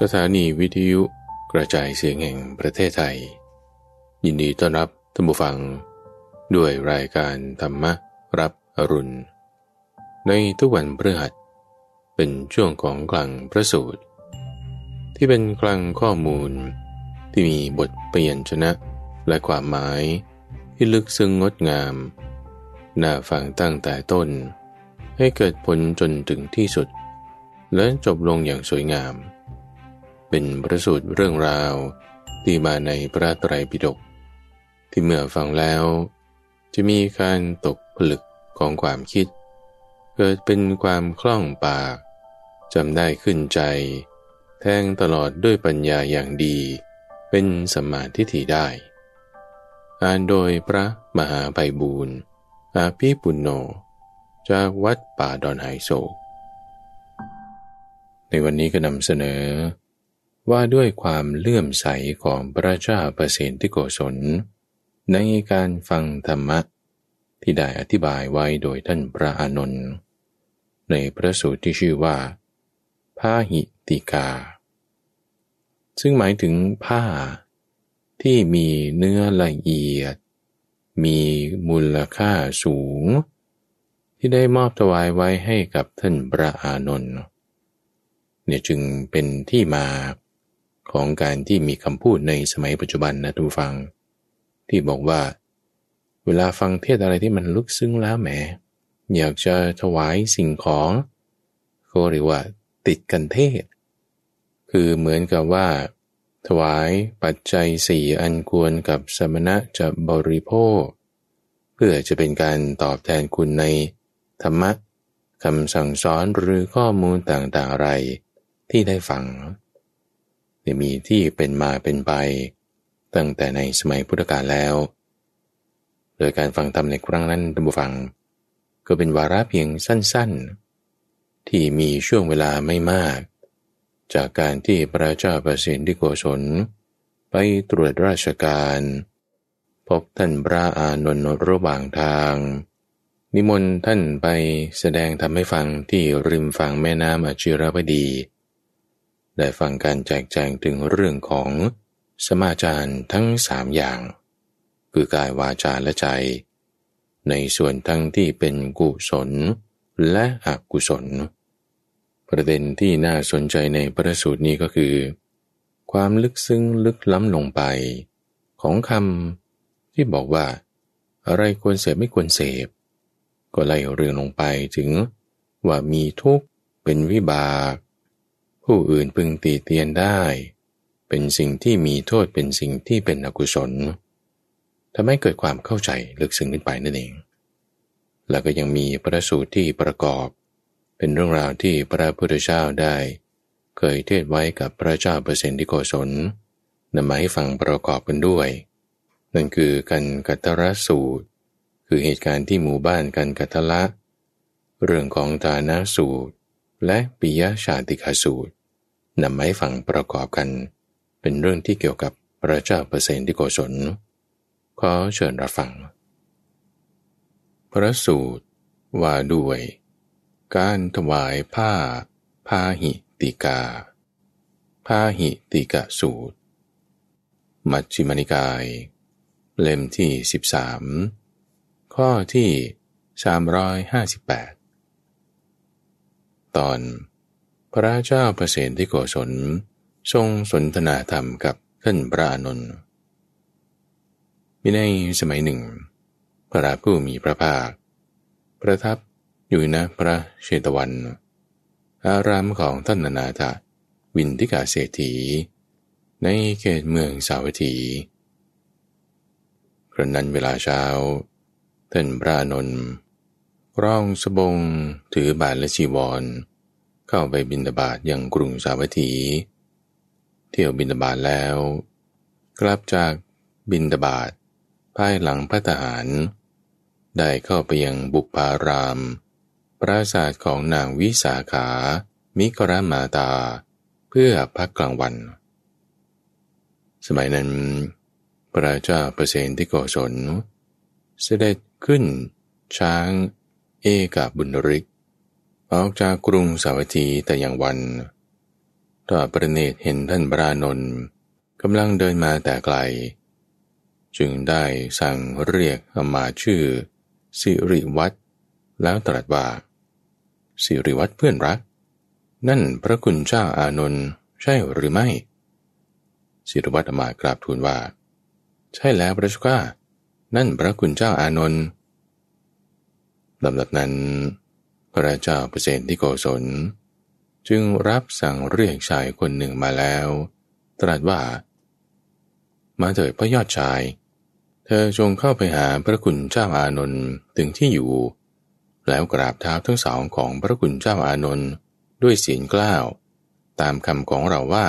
สถานีวิทยุกระจายเสียงแห่งประเทศไทย ยินดีต้อนรับท่านผู้ฟังด้วยรายการธรรมรับอรุณ ในทุกวันพฤหัสเป็นช่วงของกลังพระสูตร ที่เป็นกลังข้อมูลที่มีบทเปลี่ยนชนะ และความหมายที่ลึกซึ้งงดงาม น่าฟังตั้งแต่ต้น ให้เกิดผลจนถึงที่สุด และจบลงอย่างสวยงามเป็นประสูตรเรื่องราว ที่มาในพระไตรปิฎกที่เมื่อฟังแล้ว จะมีการตกผลึกของความคิด เกิดเป็นความคล่องปากจำได้ขึ้นใจ แทงตลอดด้วยปัญญาอย่างดีเป็นสมาธิถ่ได้ อ่านโดยพระมหาไบบูรณ์ อาภิปุณโญจากวัดป่าดอนไฮโศกในวันนี้ก็นำเสนอว่าด้วยความเลื่อมใสของพระเจ้าประสิทธิโกศลในการฟังธรรมะที่ได้อธิบายไว้โดยท่านพระอานนท์ในพระสูตรที่ชื่อว่าพาหิติกา ซึ่งหมายถึงผ้าที่มีเนื้อละเอียด มีมูลค่าสูง ที่ได้มอบถวายไว้ให้กับท่านพระอานนท์เนี่ยจึงเป็นที่มาของการที่มีคำพูดในสมัยปัจจุบันนะทุกฟัง ที่บอกว่า เวลาฟังเทศอะไรที่มันลึกซึ้งแล้วแหมอยากจะถวายสิ่งของก็เรียกว่า ติดกันเทศ คือเหมือนกับว่า ถวายปัจจัยสี่อันควรกับสมณะจะบริโภค เพื่อจะเป็นการตอบแทนคุณในธรรมะคำสั่งสอนหรือข้อมูลต่างๆอะไร ที่ได้ฟังนี่มีที่เป็นมาเป็นไปตั้งแต่ในสมัยพุทธกาลแล้ว โดยการฟังธรรมในครั้งนั้นท่านผู้ฟัง ก็เป็นวาระเพียงสั้นๆ ที่มีช่วงเวลาไม่มาก จากการที่พระเจ้าประสิทธิโกศลไปตรวจราชการ พบท่านพระอานนท์ระหว่างทาง นิมนต์ท่านไปแสดงทำให้ฟังที่ริมฝั่งแม่น้ำอจิรวดีได้ฟังการแจกแจงถึงเรื่องของสมาจารทั้งสามอย่าง คือกายวาจาและใจ ในส่วนทั้งที่เป็นกุศลและอกุศล ประเด็นที่น่าสนใจในพระสูตรนี้ก็คือ ความลึกซึ้งลึกล้ำลงไป ของคำที่บอกว่า อะไรควรเสพไม่ควรเสพ ก็ไล่เรื่องลงไปถึง ว่ามีทุกข์เป็นวิบากผู้อื่นพึงตีเตียนได้ เป็นสิ่งที่มีโทษเป็นสิ่งที่เป็นอกุศลทำให้เกิดความเข้าใจลึกซึ้งขึ้นไปนั่นเอง แล้วก็ยังมีพระสูตรที่ประกอบ เป็นเรื่องราวที่พระพุทธเจ้าได้ เคยเทศไว้กับพระเจ้าเปอร์เซนติโกศลนำมาให้ฟังประกอบกันด้วย นั่นคือกันกัตระสูตร คือเหตุการณ์ที่หมู่บ้านกันกัตละ เรื่องของทานะสูตรและปิยชาติกาสูตรนำไม้ฝังประกอบกันเป็นเรื่องที่เกี่ยวกับพระเจ้าเปอร์เซนที่โกศลขอเชิญรับฟัง พระสูตร ว่าด้วย การถวายผ้าพาหิติกาพาหิติกะสูตร มัชฌิมานิกาย เล่มที่ 13 ข้อที่ 358 ตอนพระเจ้าประเสนที่โกศลทรงสนทนาธรรมกับท่านพระอานนท์มีในสมัยหนึ่ง พระผู้มีพระภาค ประทับอยู่นะพระเชตวัน อารามของท่านนาถาวินทิกาเศรษฐี ในเขตเมืองสาวัตถีคระนั้นเวลาเช้าท่านพระนนท์ร้องสบงถือบาทและชีวรเข้าไปบินาบาตยังกรุงสาวัตถี เที่ยวบินาบาตแล้วกลับจากบินาบาตภายหลังพระทหาร ได้เข้าไปยังบุพารามปราสาทของนางวิสาขามิกรมาตาเพื่อพักกลางวัน สมัยนั้น พระเจ้าเปรเซนที่โกศลเสด็จขึ้นช้างเอกบุญริกออกจากกรุงสาวัตถีแต่อย่างวันตอะประเนตเห็นท่านบรานนท์กำลังเดินมาแต่ไกล จึงได้สั่งเรียกอมาชื่อสิริวัตรแล้วตรัสว่าสิริวัตรเพื่อนรัก นั่นพระคุณเจ้าอานนท์ใช่หรือไม่สิริวัตรมากราบทูลว่า ใช่แล้วพระเจ้าข้านั่นพระคุณเจ้าอานนท์ลำดับนั้นพระเจ้าเปรตที่โกศล จึงรับสั่งเรียกชายคนหนึ่งมาแล้ว ตรัสว่า มาเถิดพระยอดชาย เธอจงเข้าไปหาพระคุณเจ้าอานนท์ถึงที่อยู่ แล้วกราบเท้าทั้งสองของพระคุณเจ้าอานนท์ด้วยเสียงกล้าว ตามคำของเราว่า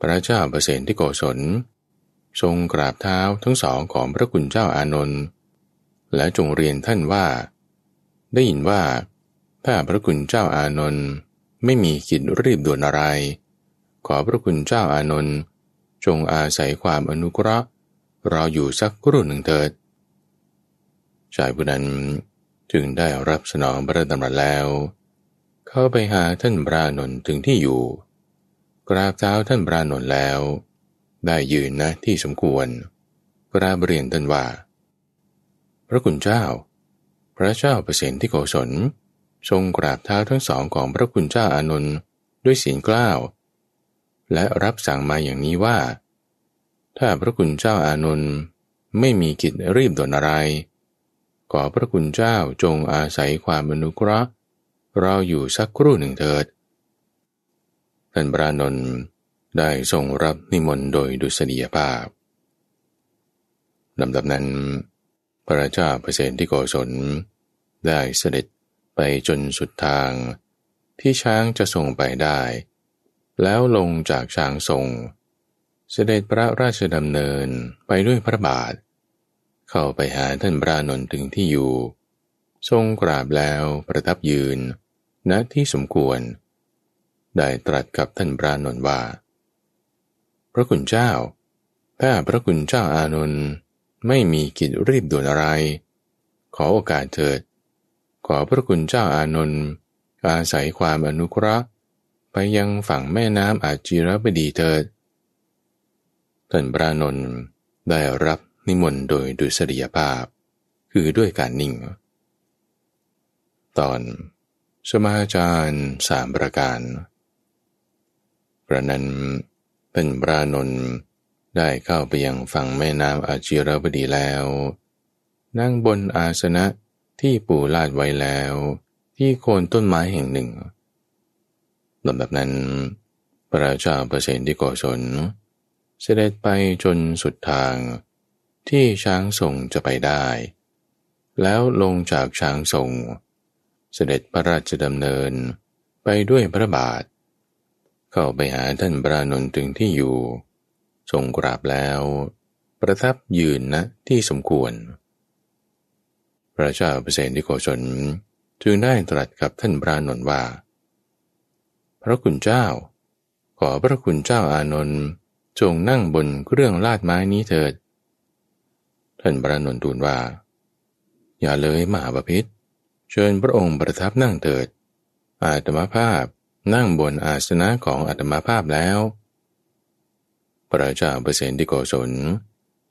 พระเจ้าเปรตที่โกศลทรงกราบเท้าทั้งสองของพระคุณเจ้าอานนท์และจงเรียนท่านว่าได้ยินว่าถ้าพระคุณเจ้าอานนท์ไม่มีกิจรีบด่วนอะไร ขอพระคุณเจ้าอานนท์จงอาศัยความอนุเคราะห์ เราอยู่สักครู่หนึ่งเถิดชายผู้นั้นจึงได้รับสนองพระดำรัสแล้ว เข้าไปหาท่านพระนนท์ถึงที่อยู่ กราบเท้าท่านพระนนท์แล้ว ได้ยืนนะที่สมควรกราบเรียนท่านว่า พระคุณเจ้าพระเจ้าเปรตที่โกศลทรงกราบเท้าทั้งสองของพระคุณเจ้าอานนท์ด้วยเสียงกล้าว และรับสั่งมาอย่างนี้ว่า ถ้าพระคุณเจ้าอานนท์ไม่มีกิจรีบด่วนอะไร ขอพระคุณเจ้าจงอาศัยความอนุเคราะห์ เราอยู่สักครู่หนึ่งเถิดท่านพระนนท์ได้ทรงรับนิมนต์โดยดุษเดียภาพลำดับนั้นพระราชาเปรตที่โกศลได้เสด็จไปจนสุดทาง ที่ช้างจะส่งไปได้ แล้วลงจากช้างส่งเสด็จพระราชดำเนินไปด้วยพระบาท เข้าไปหาท่านพระนนท์ถึงที่อยู่ ทรงกราบแล้วประทับยืนณนะที่สมควร ได้ตรัสกับท่านพระนนท์ว่า พระคุณเจ้า ถ้าพระคุณเจ้าอานนท์ไม่มีกิจรีบด่วนอะไร ขอโอกาสเถิด ขอพระคุณเจ้าอานนท์อาศัยความอนุเคราะห์ ไปยังฝั่งแม่น้ำอาจีรบดีเถิดท่านพระนนท์ได้รับนิมนต์โดยดุสเดียภาพ คือด้วยการนิ่ง ตอนสมาจารย์สามประการ ประนันเป็นพระนนท์ได้เข้าไปยังฝั่งแม่น้ำอาจิรบดีแล้ว นั่งบนอาสนะที่ปู่ลาดไว้แล้ว ที่โคนต้นไม้แห่งหนึ่งลำดับนั้น พระชาเปรเซนที่ก่อชนเสด็จไปจนสุดทาง ที่ช้างทรงจะไปได้ แล้วลงจากช้างทรงเสด็จพระราชดำเนินไปด้วยพระบาท เข้าไปหาท่านพระนนท์ถึงที่อยู่ทรงกราบแล้ว ประทับยืนณนะที่สมควร พระเจ้าเปรตที่โกชนจึงได้ตรัสกับท่านพระนนท์ว่า พระคุณเจ้า ขอพระคุณเจ้าอานนท์จงนั่งบนเครื่องลาดไม้นี้เถิด ท่านพระนนท์ทูลว่า อย่าเลยมหาปพิษเชิญพระองค์ประทับนั่งเถิด อาตมาภาพนั่งบนอาสนะของอาตมาภาพแล้วพระเจ้าเปรตที่โกศล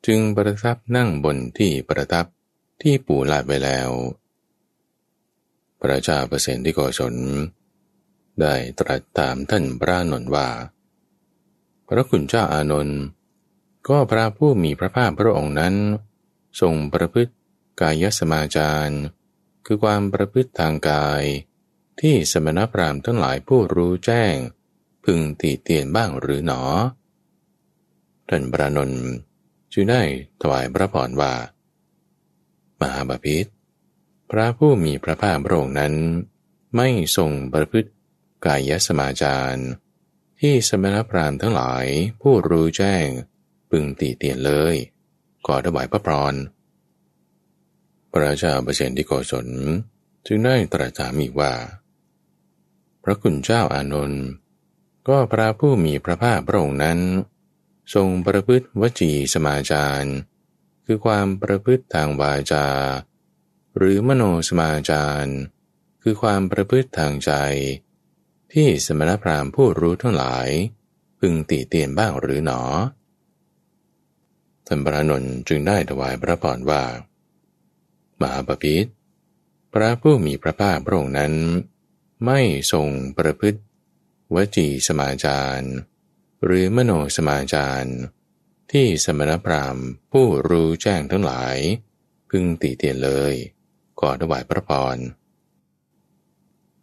จึงประทับนั่งบนที่ประทับที่ปู่ลาดไว้แล้ว พระเจ้าเปรตที่โกศลได้ตรัสถามท่านพระนนท์ว่า พระคุณเจ้าอานนท์ก็พระผู้มีพระภาคพระองค์นั้น ทรงประพฤติกายสมาจาร คือความประพฤติทางกายที่สมณพราหมณ์ทั้งหลายผู้รู้แจ้ง พึงตีเตียนบ้างหรือหนอท่านพระนนท์จึงได้ถวายพระพรว่า มหาบาพิษพระผู้มีพระภาคพระองค์นั้น ไม่ทรงประพฤติกายสมาจาร ที่สมณพราหมณ์ทั้งหลายผู้รู้แจ้งปึงตีเตียนเลยก่อถวายพระพรพระเจ้าเปรนที่โกศลจึงได้ตรัสถามอีกว่า พระคุณเจ้าอานนท์ก็พระผู้มีพระภาคพระองค์นั้นทรงประพฤติวจีสมาจาร คือความประพฤติทางวาจา หรือมโนสมาจาร คือความประพฤติทางใจ ที่สมณพราหมณ์ผู้รู้ทั้งหลายพึงติเตียนบ้างหรือหนอท่านพระนนจึงได้ถวายพระพรว่ามหาปพิธพระผู้มีพระภาคพระองค์นั้น ไม่ทรงประพฤติ วจีสมาจารหรือมโนสมาจารที่สมณพราหมณ์ผู้รู้แจ้งทั้งหลาย พึงติเตียนเลยก่อนถวายพระพร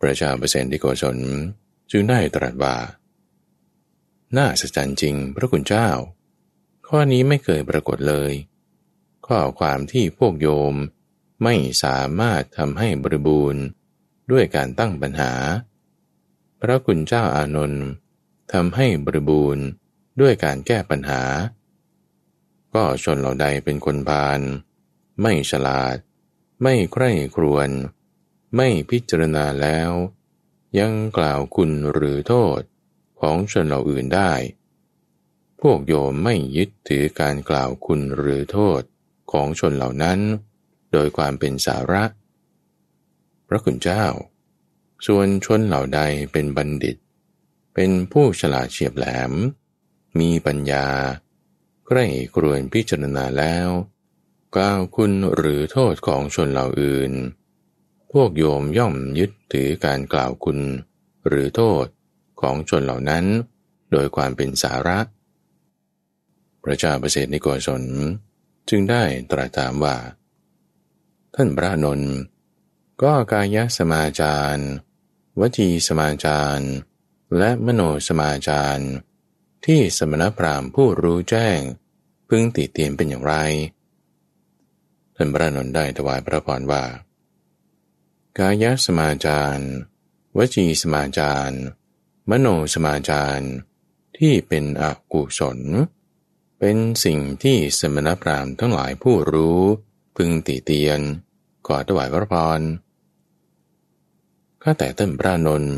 ประชาเปเซนที่โกศลจึงได้ตรัสว่า น่าสัจจจริงพระคุณเจ้า ข้อนี้ไม่เคยปรากฏเลย ข้อความที่พวกโยมไม่สามารถทำให้บริบูรณ์ด้วยการตั้งปัญหา พระคุณเจ้าอานนท์ทำให้บริบูรณ์ด้วยการแก้ปัญหา ก็ชนเหล่าใดเป็นคนพาลไม่ฉลาด ไม่ใคร่ครวญไม่พิจารณาแล้ว ยังกล่าวคุณหรือโทษของชนเหล่าอื่นได้ พวกโยมไม่ยึดถือการกล่าวคุณหรือโทษของชนเหล่านั้น โดยความเป็นสาระ พระคุณเจ้า ส่วนชนเหล่าใดเป็นบัณฑิตเป็นผู้ฉลาดเฉียบแหลม มีปัญญาใกล้กรวนพิจารณาแล้ว กล่าวคุณหรือโทษของชนเหล่าอื่น พวกโยมย่อมยึดถือการกล่าวคุณหรือโทษของชนเหล่านั้น โดยความเป็นสาระ พระเจ้าประเสนิโกศลจึงได้ตรัสถามว่า ท่านพระนนท์ก็กายสมาจารวจีสมาจารและมโนสมาจารที่สมณพราหมณ์ผู้รู้แจ้ง พึงติเตียนเป็นอย่างไรท่านพระนนได้ถวายพระพรว่ากายสมาจารวจีสมาจาร มโนสมาจาร ที่เป็นอกุศล เป็นสิ่งที่สมณพราหมณ์ทั้งหลายผู้รู้ พึงติเตียนกอถวายพระพรข้าแต่ท่านพระนนท์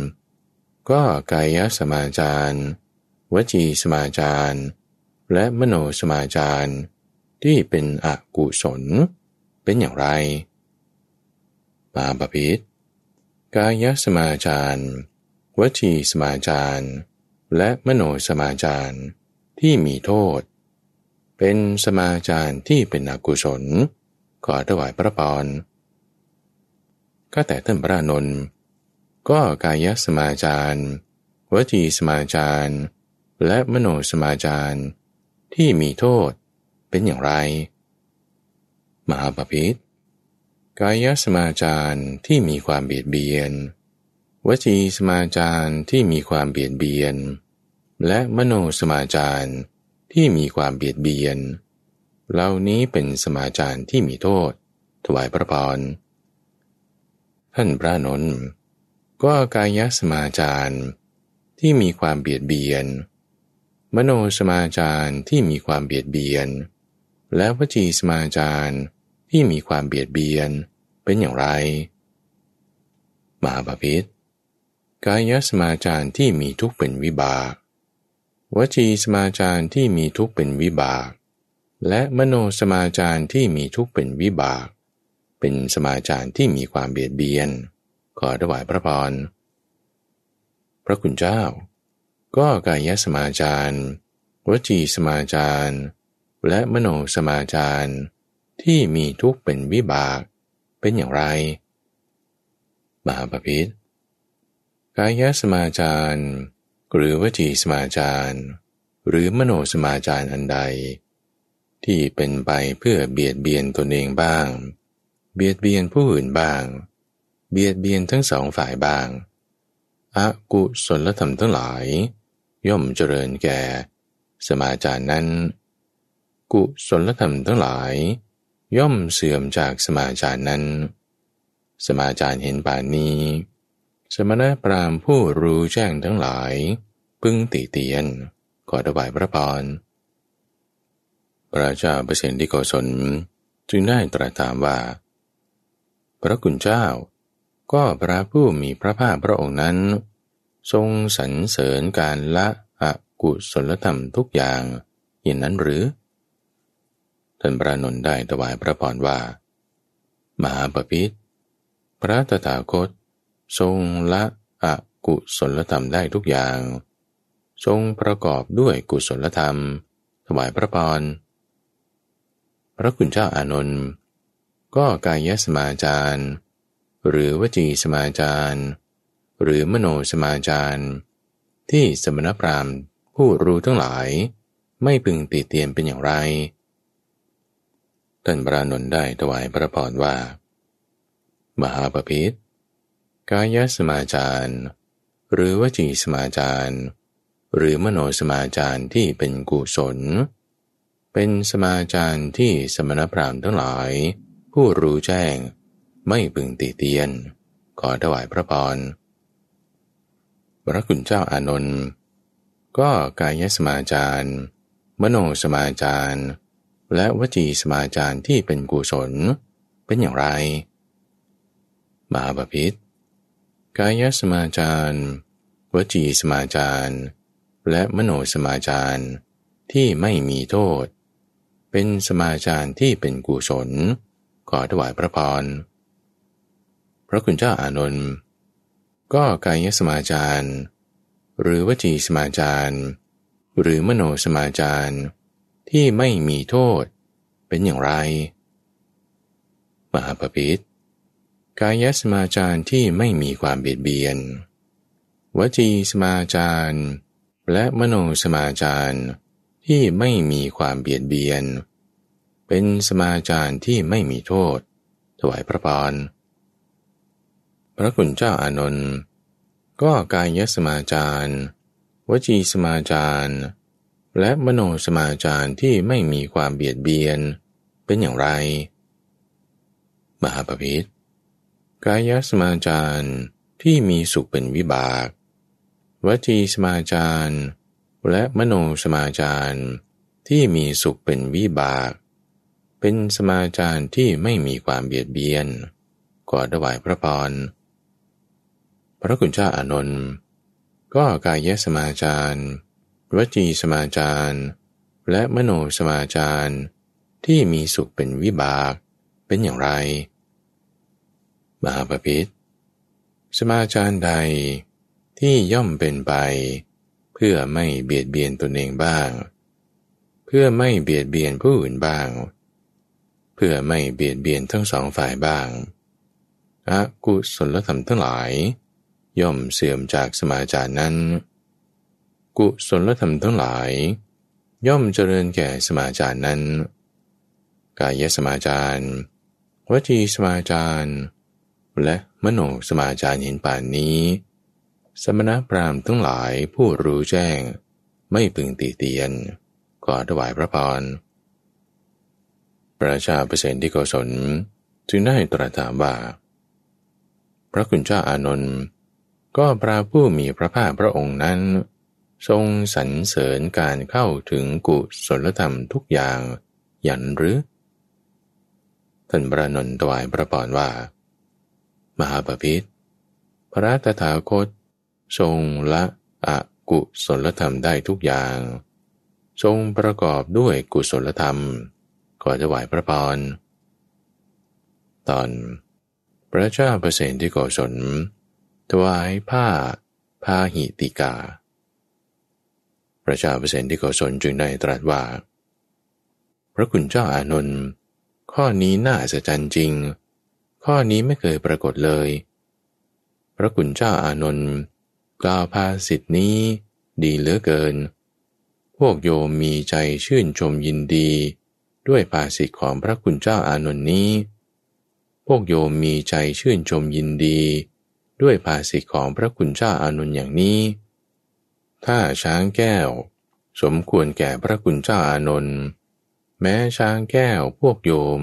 ก็กายสมาจารวจีสมาจาร และมโนสมาจาร ที่เป็นอกุศล เป็นอย่างไรปาบพิษกายสมาจารวจีสมาจาร และมโนสมาจารที่มีโทษ เป็นสมาจารที่เป็นอกุศล ขอถวายพระพรก็แต่ท่านพระนนท์ก็กายสมาจารวจีสมาจาร และมโนสมาจารที่มีโทษเป็นอย่างไร มหาปพิธกายสมาจารที่มีความเบียดเบียน วจีสมาจารที่มีความเบียดเบียน และมโนสมาจารที่มีความเบียดเบียน เหล่านี้เป็นสมาจารที่มีโทษ ถวายพระพรท่านพระนนท์ก็กายสมาจารที่มีความเบียดเบียน มโนสมาจารที่มีความเบียดเบียน และวจีสมาจารที่มีความเบียดเบียนเป็นอย่างไร มหาปพิษกายสมาจารที่มีทุกข์เป็นวิบาก วจีสมาจารที่มีทุกข์เป็นวิบาก และมโนสมาจารที่มีทุกข์เป็นวิบาก เป็นสมาจารที่มีความเบียดเบียนขอถวายพระพร พระคุณเจ้าก็กายสมาจาร วจีสมาจาร และมโนสมาจารที่มีทุกข์เป็นวิบากเป็นอย่างไร มหาปพิธกายสมาจาร หรือวจีสมาจาร หรือมโนสมาจารอันใด ที่เป็นไปเพื่อเบียดเบียนตนเองบ้าง เบียดเบียนผู้อื่นบ้างเบียดเบียนทั้งสองฝ่ายบ้างอากุศลธรรมทั้งหลาย ย่อมเจริญแก่ สมาจารนั้น กุศลธรรมทั้งหลาย ย่อมเสื่อมจากสมาจารนั้น สมาจารเห็นป่านนี้สมณพราหมณ์ผู้รู้แจ้งทั้งหลายพึงติเตียนขอถวายพระพรพระเจ้าเปรตที่โกศลจึงได้ตรัสถามว่า พระกุณเจ้าก็พระผู้มีพระภาคพระองค์นั้น ทรงสรรเสริญการละอกุศลธรรมทุกอย่างอย่างนั้นหรือ ท่านพระนนได้ถวายพระพรว่า มหาปพิธพระตถาคต ทรงละอกุศลธรรมได้ทุกอย่าง ทรงประกอบด้วยกุศลธรรม ถวายพระพรพระคุณเจ้าอานนท์ ก็กายสมาจารย์หรือวจีสมาจารหรือมโนสมาจาร ที่สมณพราหมณ์ผู้รู้ทั้งหลาย ไม่พึงติเตียนเป็นอย่างไรท่านปรานนท์ได้ถวายพระพรว่า มหาปพิธกายสมาจารหรือวจีสมาจาร หรือมโนสมาจารที่เป็นกุศล เป็นสมาจารที่สมณพราหมณ์ทั้งหลายผู้รู้แจ้งไม่พึงติเตียนขอถวายพระพรพระคุณเจ้าอานนท์ก็ กายสมาจาร มโนสมาจาร และวจีสมาจารที่เป็นกุศลเป็นอย่างไรมาบพิษกายสมาจาร วจีสมาจาร และมโนสมาจารที่ไม่มีโทษ เป็นสมาจารที่เป็นกุศล ขอถวายพระพรพระคุณเจ้าอานนท์ก็ กายสมาจาร หรือวจีสมาจาร หรือมโนสมาจารที่ไม่มีโทษเป็นอย่างไร มหาปปิตกายสมาจารที่ไม่มีความเบียดเบียน วจีสมาจาร และมโนสมาจารที่ไม่มีความเบียดเบียน เป็นสมาจารที่ไม่มีโทษ ถวายพระพรพระคุณเจ้าอานนท์ก็กายสมาจารวจีสมาจาร และมโนสมาจารที่ไม่มีความเบียดเบียนเป็นอย่างไร มหาปพิธกายสมาจารที่มีสุขเป็นวิบากวจีสมาจาร และมโนสมาจารที่มีสุขเป็นวิบาก เป็นสมาจารที่ไม่มีความเบียดเบียนกอดถวายพระพรพระกุณเจ้าอานนท์ก็กายสมาจารวจีสมาจาร และมโนสมาจารที่มีสุขเป็นวิบากเป็นอย่างไร มหาปพิธสมาจารใดที่ย่อมเป็นไป เพื่อไม่เบียดเบียนตนเองบ้าง เพื่อไม่เบียดเบียนผู้อื่นบ้างเพื่อไม่เบียดเบียนทั้งสองฝ่ายบ้างอกุศลธรรมทั้งหลายย่อมเสื่อมจากสมาจารนั้น กุศลธรรมทั้งหลาย ย่อมเจริญแก่สมาจารนั้นกายสมาจารวจีสมาจารและมโนสมาจารเห็นป่านนี้ สมณพราหมณ์ทั้งหลายผู้รู้แจ้งไม่พึงตีเตียนก่อถวายพระพรพระชาเปรตที่กศลจึงได้ตรัสถามว่า พระคุณเจ้าอานนท์ก็พระผู้มีพระภาคพระองค์นั้น ทรงสรรเสริญการเข้าถึงกุศลธรรมทุกอย่างยันหรือท่านพระนนทวายพระปอนว่า มหาปพิธพระตถาคตทรงละอะกุศลธรรมได้ทุกอย่าง ทรงประกอบด้วยกุศลธรรมก็อะวหวพระพรตอนพระเจ้าเปรตที่่กศลถวายผ้าพาหิติกาประชาเปรที่่กศลจึงได้ตรัสว่าพระคุณเจ้าอานนท์ข้อนี้น่าสะใจจริง ข้อนี้ไม่เคยปรากฏเลย พระคุณเจ้าอานนท์กล่าวภาสิทธินี้ดีเหลือเกิน พวกโยมมีใจชื่นชมยินดี ด้วยภาสิทธิของพระคุณเจ้าอานนท์นี้ พวกโยมมีใจชื่นชมยินดีด้วยภาษิตของพระคุณเจ้าอานุนอย่างนี้ ถ้าช้างแก้ว สมควรแก่พระคุณเจ้าอานน์แม้ช้างแก้วพวกโยม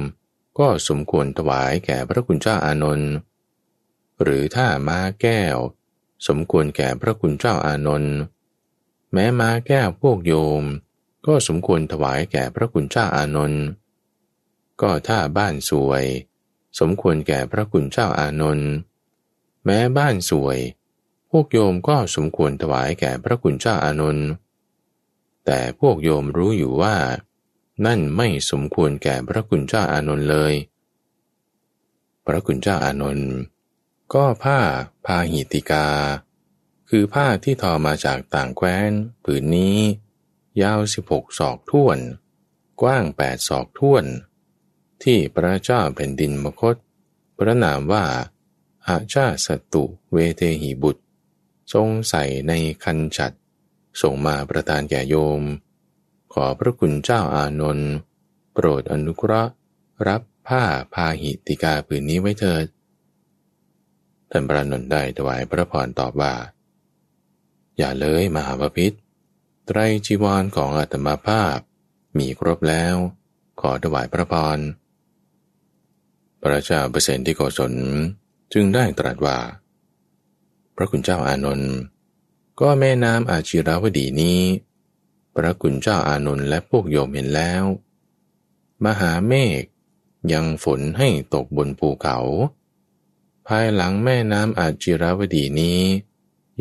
ก็สมควรถวายแก่พระคุณเจ้าอานน์หรือถ้าม้าแก้ว สมควรแก่พระคุณเจ้าอานน์แม้ม้าแก้วพวกโยม ก็สมควรถวายแก่พระคุณเจ้าอานน์ก็ถ้าบ้านสวย สมควรแก่พระคุณเจ้าอานน์แม้บ้านสวย พวกโยมก็สมควรถวายแก่พระคุณเจ้าอานนท์แต่พวกโยมรู้อยู่ว่า นั่นไม่สมควรแก่พระคุณเจ้าอานนท์เลย พระคุณเจ้าอานนท์ ก็ผ้าพาหิติกา คือผ้าที่ทอมาจากต่างแคว้นผืนนี้ ยาว16ศอกท่วน กว้าง8ศอกท่วน ที่พระเจ้าแผ่นดินมคต พระนามว่าอาชาสตุเวเทหิบุตร ทรงใส่ในคันฉัดส่งมาประทานแก่โยม ขอพระคุณเจ้าอานนท์โปรดอนุเคราะห์รับผ้าพาหิติกาผืนนี้ไว้เถิดท่านพระนนท์ได้ถวายพระพรตอบว่า อย่าเลยมหาพิษไตรจีวรของอาตมาภาพ มีครบแล้ว ขอถวายพระพรพระเจ้าเปรตที่โกศลจึงได้ตรัสว่า พระคุณเจ้าอานนท์ก็แม่น้ำอาชีราวดีนี้ พระคุณเจ้าอานนท์และพวกโยมเห็นแล้ว มหาเมฆยังฝนให้ตกบนภูเขา ภายหลังแม่น้ำอาจิราวดีนี้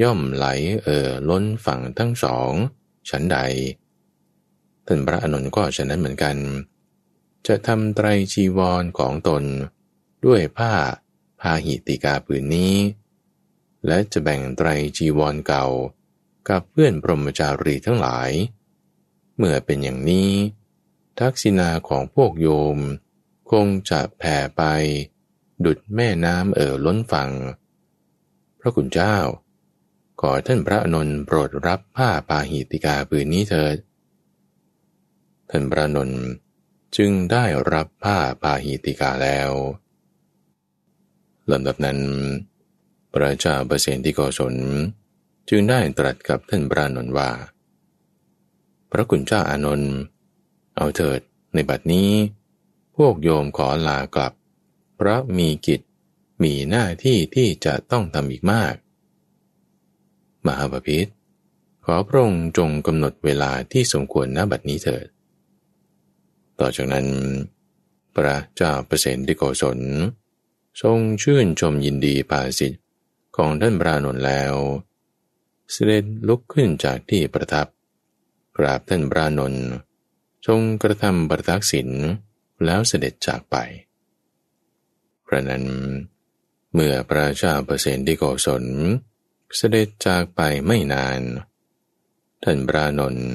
ย่อมไหลเอ่อล้นฝั่งทั้งสอง ฉันใดท่านพระอนุนก็ฉะนั้นเหมือนกัน จะทำไตรจีวรของตนด้วยผ้าพาหิติกาผืนนี้ และจะแบ่งไตรจีวรเก่ากับเพื่อนพรหมจารีทั้งหลาย เมื่อเป็นอย่างนี้ทักษิณาของพวกโยมคงจะแผ่ไปดุดแม่น้ำเอ่อล้นฝั่ง พระคุณเจ้า ขอท่านพระนนโปรดรับผ้าปาหิติกาผืนนี้เถิดท่านพระนนจึงได้รับผ้าปาหิติกาแล้วลำดับนั้น พระเจ้าเปรตที่โกศนจึงได้ตรัสกับท่านพระนนท์ว่า พระกุณเจ้าอานนท์เอาเถิดในบัดนี้ พวกโยมขอลากลับเพราะมีกิจมีหน้าที่ที่จะต้องทำอีกมาก มหาปพิธขอพระองค์จงกำหนดเวลาที่สมควรณบัดนี้เถิด ต่อจากนั้น พระเจ้าเปรตที่โกศนทรงชื่นชมยินดีภาสิทธิ์ของท่านพระนนท์แล้วเสด็จลุกขึ้นจากที่ประทับกราบท่านพระนนท์ทรงกระทำประทักษิณแล้วเสด็จจากไปพระนั้นเมื่อพระชาเปรเซนที่โกศลเสด็จจากไปไม่นาน ท่านพระนนท์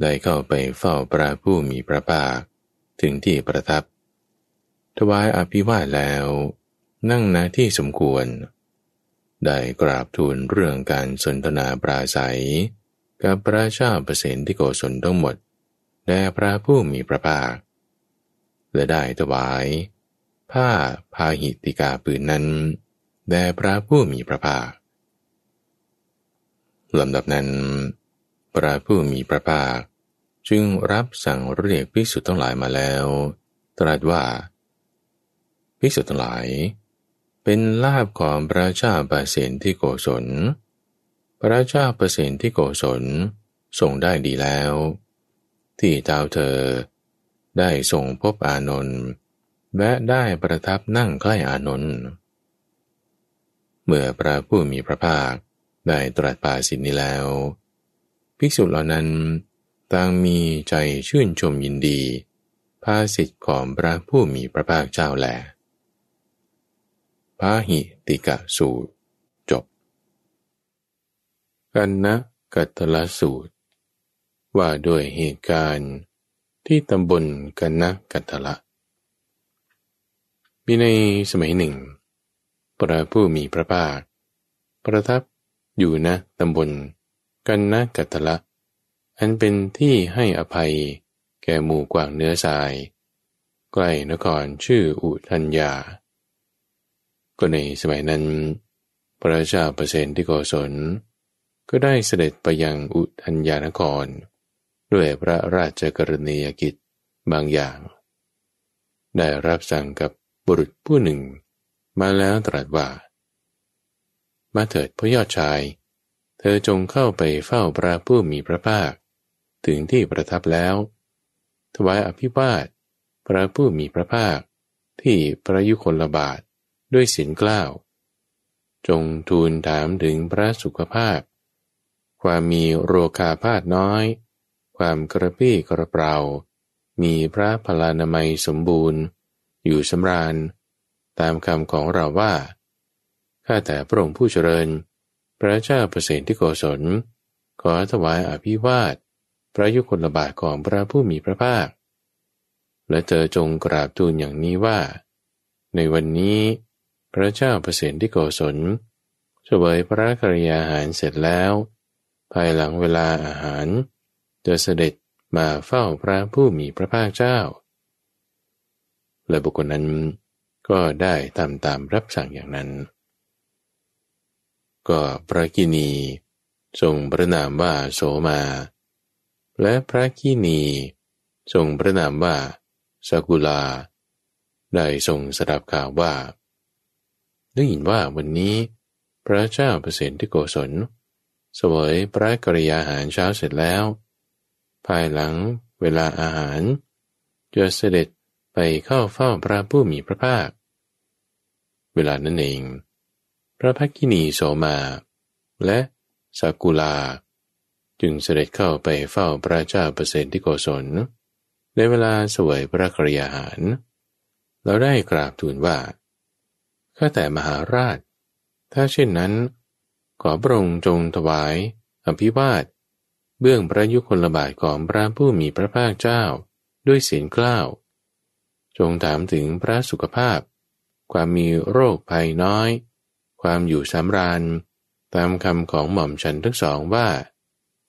ได้เข้าไปเฝ้าพระผู้มีพระภาคถึงที่ประทับถวายอภิวาทแล้ว นั่งณที่สมควร ได้กราบทูลเรื่องการสนทนาปราศัย กับพระชจ้าเปรตที่โกศลทั้งหมดแด่พระผู้มีพระภาคและได้ถวายผ้าพาหิติกาปืนนั้นแด่พระผู้มีพระภาคลำดับนั้นพระผู้มีพระภาคจึงรับสั่งเรียกภิกษุทั้งหลายมาแล้ว ตรัสว่าภิกษุทั้งหลาย เป็นลาบของพระเจ้าปเสนที่โกศลพระเจ้าปเสนที่โกศลส่งได้ดีแล้ว ที่ดาวเธอได้ส่งพบอานนท์และได้ประทับนั่งใกล้อานนท์เมื่อพระผู้มีพระภาคได้ตรัสปาสินี้แล้วภิกษุเหล่านั้น ต่างมีใจชื่นชมยินดี ภาสิทธิ์ของพระผู้มีพระภาคเจ้าแหละพาหิติกะสูตร จบ กันนะกัตละสูตร ว่าด้วยเหตุการณ์ที่ตำบลกันนะกัตละมีในสมัยหนึ่งพระผู้มีพระภาคประทับอยู่นะตำบลกันนะกัตละ อันเป็นที่ให้อภัยแก่หมู่กว่างเนื้อสายใกล้นครชื่ออุทัญญาก็ในสมัยนั้น พระราชาเปอร์เซนที่โกศลก็ได้เสด็จไปยังอุทัญญานคร ด้วยพระราชกรณียกิจบางอย่าง ได้รับสั่งกับบุรุษผู้หนึ่ง มาแล้วตรัสว่า มาเถิดพระยอดชาย เธอจงเข้าไปเฝ้าพระผู้มีพระภาค ถึงที่ประทับแล้ว ถวายอภิวาทพระผู้มีพระภาคที่พระยุคลบาทด้วยศีลกล้าว จงทูลถามถึงพระสุขภาพ ความมีโรคาพาดน้อย ความกระปี้กระเปร่า มีพระพลานามัยสมบูรณ์ อยู่สำราญ ตามคำของเราว่า ข้าแต่พระองค์ผู้เจริญ พระเจ้าประสิทธิโกศล ขอถวายอภิวาทพระยุคลบาทของพระผู้มีพระภาค และเธอจงกราบทูลอย่างนี้ว่า ในวันนี้พระเจ้าเปรตที่โกศลเสวยพระกริยาหารเสร็จแล้ว ภายหลังเวลาอาหารจะเสด็จมาเฝ้าพระผู้มีพระภาคเจ้า และบุคคลนั้นก็ได้ตามตามรับสั่งอย่างนั้น ก็พระกินีทรงพระนามว่าโสมา และพระกินีทรงพระนามว่าสกุลา ได้ทรงสดับข่าวว่าได้ยินว่าวันนี้พระเจ้าเปรตที่โกศลสวยพระกริยาอาหารเช้าเสร็จแล้ว ภายหลังเวลาอาหาร จะเสด็จไปเข้าเฝ้าพระผู้มีพระภาค เวลานั้นเอง พระพักกินีโสมา และสากุลา จึงเสด็จเข้าไปเฝ้าพระเจ้าเปรตที่โกศลในเวลาสวยพระกริยาหารเราได้กราบทูลว่าข้าแต่มหาราช ถ้าเช่นนั้น ขอพระองค์จงถวาย อภิวาท เบื้องพระยุคลบาทของพระผู้มีพระภาคเจ้า ด้วยเสียงกล้าว จงถามถึงพระสุขภาพ ความมีโรคภัยน้อย ความอยู่สำราญ ตามคำของหม่อมฉันทั้งสองว่า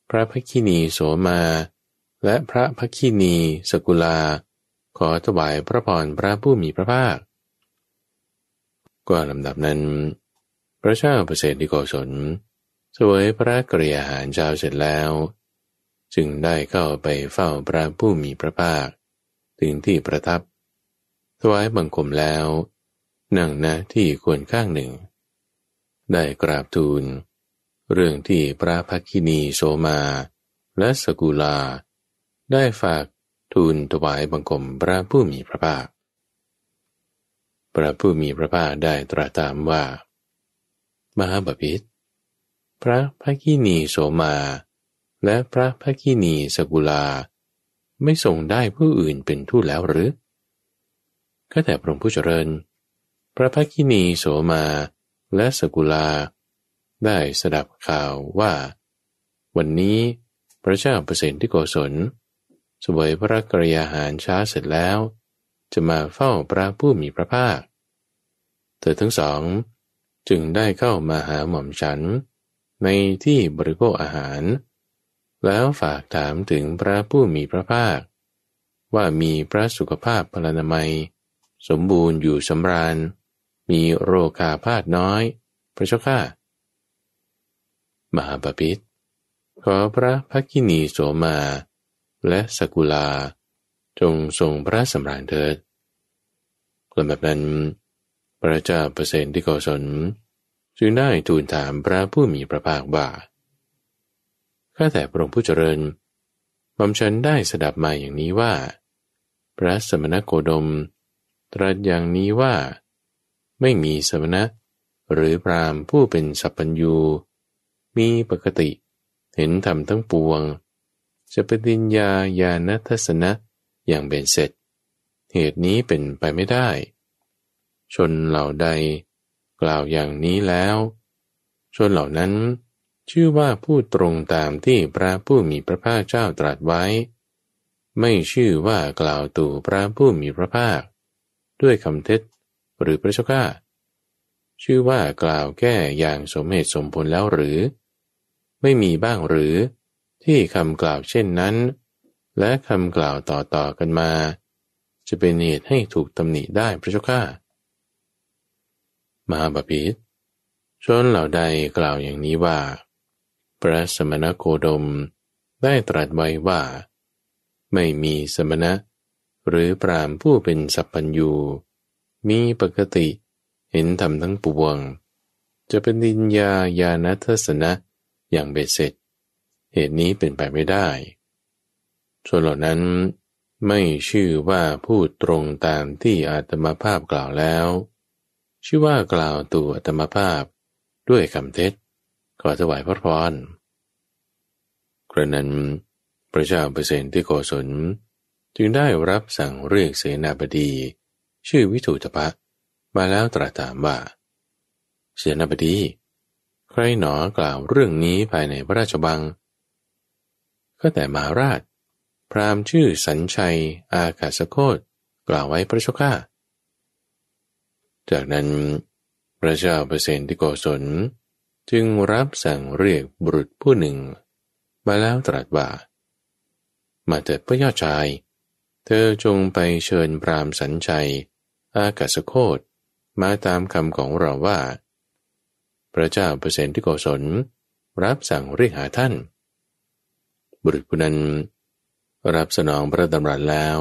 พระพักินีโสมา และพระพักินี สกุลา ขอถวายพระพรพระผู้มีพระภาคกาลำดับนั้น พระเจ้าประเสริฐที่โกศลสวยพระกริยาหารเช้าเสร็จแล้ว จึงได้เข้าไปเฝ้าพระผู้มีพระภาคถึงที่ประทับถวายบังคมแล้ว นั่งนะที่ควรข้างหนึ่ง ได้กราบทูล เรื่องที่พระภักินีโสมาและสกุลา ได้ฝากทูลถวายบังคมพระผู้มีพระภาคพระผู้มีพระภาคได้ตรัสถามว่า มหาบพิษพระภักินีโสมา และพระภักินีสกุลา ไม่ส่งได้ผู้อื่นเป็นทูตแล้วหรือก็แต่พระองค์ผู้เจริญ พระภักินีโสมาและสกุลา ได้สดับข่าวว่า วันนี้พระเจ้าเปรตที่โกศลสวยพระกรยาหารช้าเสร็จแล้วจะมาเฝ้าพระผู้มีพระภาคเธอทั้งสอง จึงได้เข้ามาหาหม่อมฉัน ในที่บริโภคอาหาร แล้วฝากถามถึงพระผู้มีพระภาค ว่ามีพระสุขภาพพลานามัย สมบูรณ์อยู่สำราญ มีโรคาพาดน้อย พระเจ้าข้ามหาปพิธขอพระพักินีโสมา และสกุลาจงทรงพระสำราญเถิดลำบับนั้นพระเจ้าเปรเซนที่กศลจึงได้ทูลถามพระผู้มีพระภาคว่าข้าแต่พระองค์ผู้เจริญบำชันได้สดับมาอย่างนี้ว่า พระสมณโคดม ตรัสอย่างนี้ว่า ไม่มีสมณะหรือพรามผู้เป็นสัพพัญญู มีปกติเห็นธรรมทั้งปวง จะเป็นดินยาญาณทัศนะอย่างเบ็นเสร็จ เหตุนี้เป็นไปไม่ได้ ชนเหล่าใด กล่าวอย่างนี้แล้ว ชนเหล่านั้น ชื่อว่าพูดตรงตามที่พระผู้มีพระภาคเจ้าตรัสไว้ ไม่ชื่อว่ากล่าวตู่พระผู้มีพระภาค ด้วยคำเท็จหรือพระชก้า ชื่อว่ากล่าวแก้อย่างสมเหตุสมผลแล้วหรือ ไม่มีบ้างหรือ ที่คำกล่าวเช่นนั้นและคำกล่าวต่อ ๆ กันมา จะเป็นเหตุให้ถูกตำหนิได้พระเจ้าข้ามหาบาพิษชนเหล่าใดกล่าวอย่างนี้ว่า พระสมณโคดมได้ตรัสไว้ว่า ไม่มีสมณะหรือปรามผู้เป็นสัพพัญญู มีปกติเห็นธรรมทั้งปวง จะเป็นดินยาญาณทัศนะ อย่างเบ็ดเสร็จ เหตุนี้เป็นไปไม่ได้ส่วนเหล่านั้นไม่ชื่อว่าพูดตรงตามที่อาตมาภาพกล่าวแล้ว ชื่อว่ากล่าวตัวอาตมาภาพ ด้วยคำเท็จขอถวายพระพรกระนั้นพระเจ้าเปรตที่โกศลจึงได้รับสั่งเรียกเสนาบดี ชื่อวิถุตภะมาแล้วตรัสถามว่า เสนาบดี ใครหนอกล่าวเรื่องนี้ภายในพระราชบัง ก็แต่มาราชพราหมณ์ชื่อสัญชัย อากาศโคตรกล่าวไว้พระชก้าจากนั้น พระเจ้าเปรเซนทิโกศลจึงรับสั่งเรียกบุรุษผู้หนึ่ง มาแล้วตรัสว่า มาเถิดพระยอดชาย เธอจงไปเชิญพราหมณ์สัญชัย อากาศโคตมาตามคำของเราว่า พระเจ้าเปรเซนทิโกศลรับสั่งเรียกหาท่าน บุรุษผู้นั้นรับสนองพระดำรัสแล้ว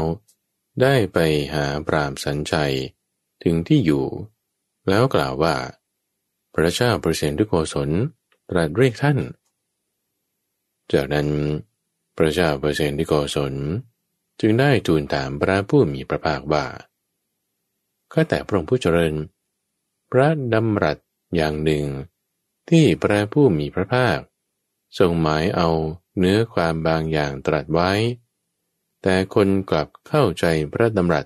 ได้ไปหาปรามสัญชัยถึงที่อยู่ แล้วกล่าวว่า พระเจ้าเปรเซนทุโกศลตรัสเรียกท่านจากนั้นพระเจ้าเปรเซนทุโกศลจึงได้ทูลถามพระผู้มีพระภาคว่าข้าแต่พระองค์ผู้เจริญ พระดำรัสอย่างหนึ่งที่พระผู้มีพระภาค ทรงหมายเอาเนื้อความบางอย่างตรัสไว้แต่คนกลับเข้าใจพระดำรัส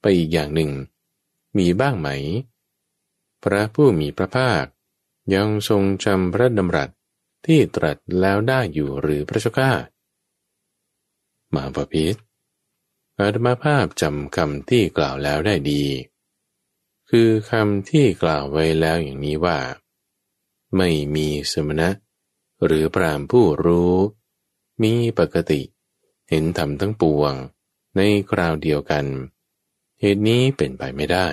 ไปอีกอย่างหนึ่ง มีบ้างไหม พระผู้มีพระภาคยังทรงจำพระดำรัสที่ตรัสแล้วได้อยู่หรือพระเจ้าข้ามาปพิษอาตมาภาพจำคำที่กล่าวแล้วได้ดี คือคำที่กล่าวไว้แล้วอย่างนี้ว่า ไม่มีสมณะหรือปรามผู้รู้ มีปกติเห็นธรรมทั้งปวงในคราวเดียวกัน เหตุนี้เป็นไปไม่ได้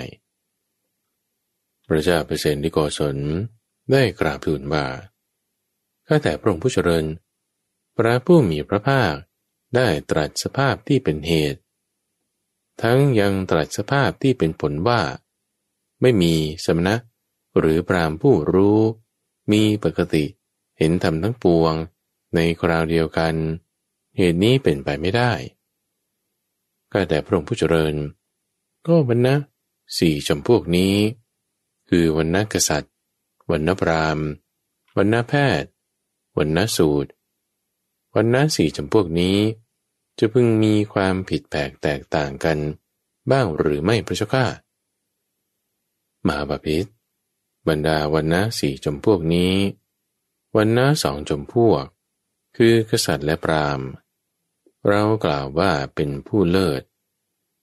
พระเจ้าเปรตนิโกศลได้กราบทูลว่า ข้าแต่พระองค์ผู้เจริญ พระผู้มีพระภาคได้ตรัสสภาพที่เป็นเหตุ ทั้งยังตรัสสภาพที่เป็นผลว่า ไม่มีสมณะหรือปรามผู้รู้มีปกติเห็นธรรมทั้งปวงในคราวเดียวกันเหตุนี้เป็นไปไม่ได้ ก็แต่พระองค์ผู้เจริญ ก็วันนะสี่จำพวกนี้ คือวันนะกษัตริย์วันนะพราหมณ์วันนะแพทย์ วันนะสูตร วันนะสี่จำพวกนี้ จะพึงมีความผิดแปลกแตกต่างกัน บ้างหรือไม่พระเจ้าข้ามหาบาพิษบรรดาวันนะสี่จำพวกนี้ วันนะสองจำพวกคือกษัตริย์และปรามเรากล่าวว่าเป็นผู้เลิศ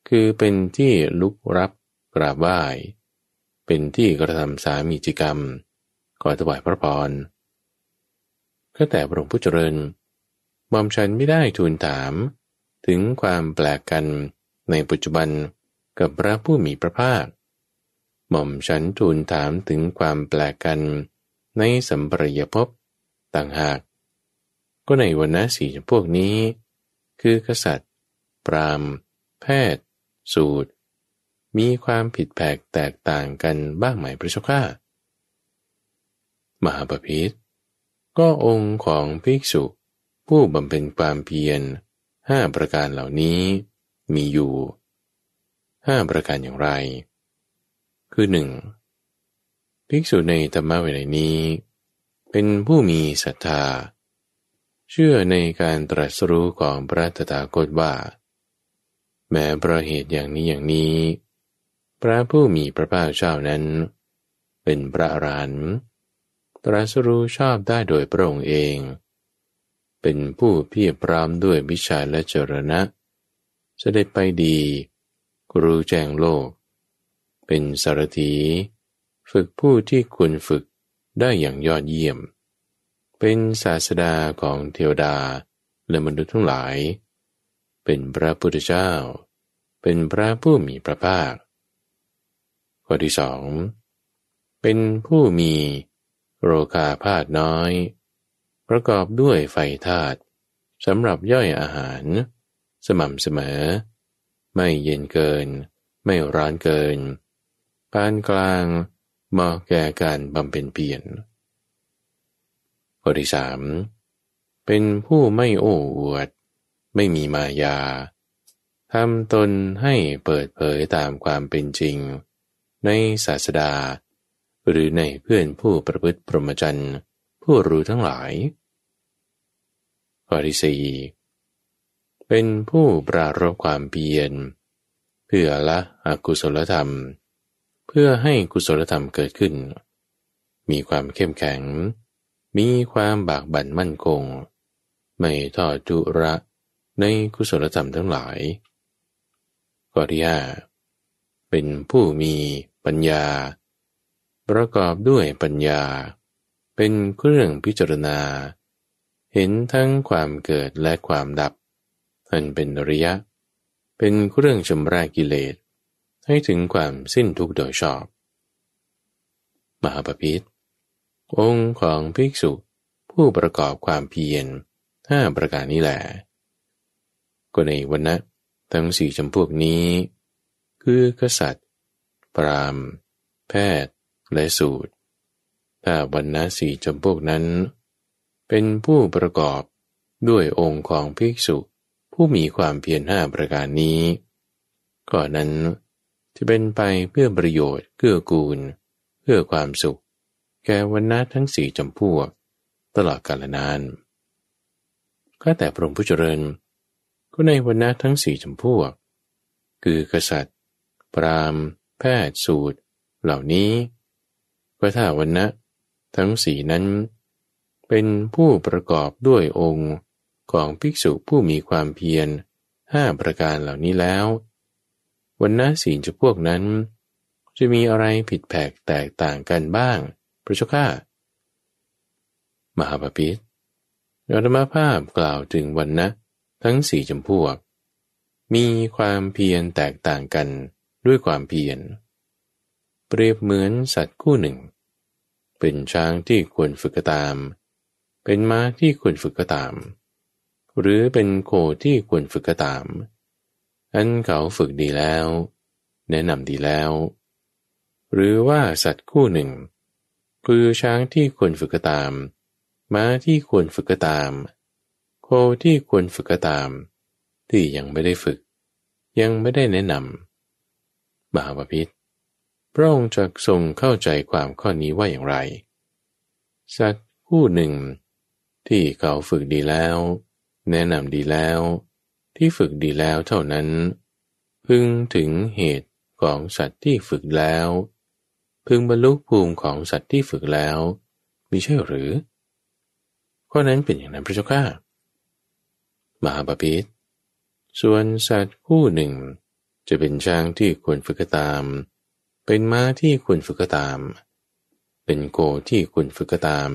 คือเป็นที่ลุกรับ กราบไหว้เป็นที่กระทำสามีจิกรรม ก่อถวายพระพรก็แต่พระองค์ผู้เจริญบอมฉันไม่ได้ทูลถาม ถึงความแปลกกันในปัจจุบันกับพระผู้มีพระภาคบ่อมฉันทูลถามถึงความแปลกกันในสัมปรยภพต่างหากก็ในวันนะสี่จำพวกนี้ คือกษัตริย์ ปราม แพทย์ สูตร มีความผิดแปลกแตกต่างกันบ้างไหมพระเจ้าข้ามหาปพิธก็องค์ของภิกษุ ผู้บำเพ็ญความเพียรห้าประการเหล่านี้มีอยู่ห้าประการอย่างไร คือหนึ่งภิกษุในธรรมะเวลานี้ เป็นผู้มีศรัทธาเชื่อในการตรัสรู้ของพระตถาคตว่า แม้ประเหตุอย่างนี้อย่างนี้ พระผู้มีพระภาคเจ้านั้น เป็นพระอรหันต์ตรัสรู้ชอบได้โดยพระองค์เอง เป็นผู้เพียรพร้อมด้วยวิชาและเจรณะจะได้ไปดีรู้แจ้งโลก เป็นสารถีฝึกผู้ที่ควรฝึกได้อย่างยอดเยี่ยมเป็นศาสดาของเทวดาและมนุษย์ทั้งหลาย เป็นพระพุทธเจ้า เป็นพระผู้มีพระภาค ข้อที่สอง เป็นผู้มีโรคาพาดน้อย ประกอบด้วยไฟธาตุสำหรับย่อยอาหาร สม่ำเสมอ ไม่เย็นเกิน ไม่ร้อนเกินปานกลางเหมาะแก่การบำเพ็ญเพียรข้อที่สามเป็นผู้ไม่โอ้อวด ไม่มีมายาทำตนให้เปิดเผยตามความเป็นจริง ในศาสดาหรือในเพื่อนผู้ประพฤติพรหมจรรย์ผู้รู้ทั้งหลายข้อที่สี่เป็นผู้ปรารบความเพียรเพื่อละอกุศลธรรม เพื่อให้กุศลธรรมเกิดขึ้น มีความเข้มแข็งมีความบากบั่นมั่น คง ไม่ทอดทุระในกุศลธรรม ทั้งหลาย กอริยา เป็นผู้มีปัญญา ประกอบด้วยปัญญา เป็นเครื่องพิจารณา เห็นทั้งความเกิดและความดับอันเป็นริยะ เป็นเครื่องชำระกิเลส ให้ถึงความสิ้นทุกข์โดยชอบ มหาปพิธองค์ของภิกษุ ผู้ประกอบความเพียรห้าประการนี้แหละก็ในวันนะทั้งสี่จำพวกนี้ คือกษัตริย์ปรามแพทย์ และสูตรถ้าวันนะสี่จำพวกนั้น เป็นผู้ประกอบด้วยองค์ของภิกษุผู้มีความเพียรห้าประการนี้ก็อนนั้นจะเป็นไปเพื่อประโยชน์เพื่อกูล เพื่อความสุขแก่วันนะทั้งสี่จำพวกตลอดกาลนาน ข้าแต่พระองค์ผู้เจริญก็ในวันนะทั้งสี่จำพวกคือกษัตริย์ปรามแพทย์ สูตรเหล่านี้ก็ถ้าวันนะทั้งสี่นั้น เป็นผู้ประกอบด้วยองค์ของภิกษุผู้มีความเพียรห้าประการเหล่านี้แล้ววันนะสี่จำพวกนั้น จะมีอะไรผิดแผกแตกต่างกันบ้างพระเจ้าข้ามหาปพิธอาตมาภาพกล่าวถึงวันนะทั้งสี่จำพวก มีความเพียรแตกต่างกันด้วยความเพียรเปรียบเหมือนสัตว์คู่หนึ่ง เป็นช้างที่ควรฝึกตาม เป็นม้าที่ควรฝึกตาม หรือเป็นโคที่ควรฝึกตามอันเขาฝึกดีแล้ว แนะนำดีแล้ว หรือว่าสัตว์คู่หนึ่งคือช้างที่ควรฝึกก็ตาม ม้าที่ควรฝึกก็ตาม โคที่ควรฝึกก็ตาม ที่ยังไม่ได้ฝึก ยังไม่ได้แนะนำ บาวพิษ พระองค์จะทรงเข้าใจความข้อนี้ว่าอย่างไร สัตว์ผู้หนึ่ง ที่เขาฝึกดีแล้ว แนะนำดีแล้ว ที่ฝึกดีแล้วเท่านั้น พึงถึงเหตุของสัตว์ที่ฝึกแล้วพึงบรรลุภูมิของสัตว์ที่ฝึกแล้วมีใช่หรือข้อนั้นเป็นอย่างนั้นพระเจ้าข้ามหาปพิธส่วนสัตว์ผู้หนึ่ง จะเป็นช้างที่ควรฝึกตาม เป็นม้าที่ควรฝึกตาม เป็นโกที่ควรฝึกตาม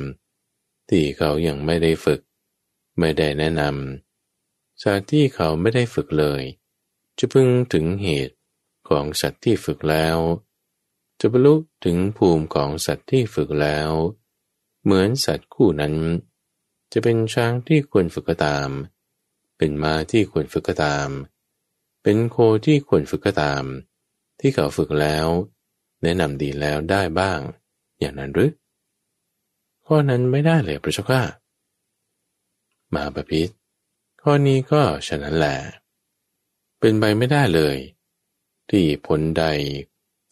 ที่เขายังไม่ได้ฝึก ไม่ได้แนะนำสัตว์ที่เขาไม่ได้ฝึกเลย จะพึงถึงเหตุของสัตว์ที่ฝึกแล้วจะบรรลุถึงภูมิของสัตว์ที่ฝึกแล้ว เหมือนสัตว์คู่นั้น จะเป็นช้างที่ควรฝึกก็ตาม เป็นม้าที่ควรฝึกก็ตาม เป็นโคที่ควรฝึกก็ตาม ที่เขาฝึกแล้ว แนะนำดีแล้วได้บ้าง อย่างนั้นหรือข้อนั้นไม่ได้เลยพระเจ้าค่ะมาประพิษข้อนี้ก็ฉะนั้นแหละ เป็นไปไม่ได้เลย ที่ผลใด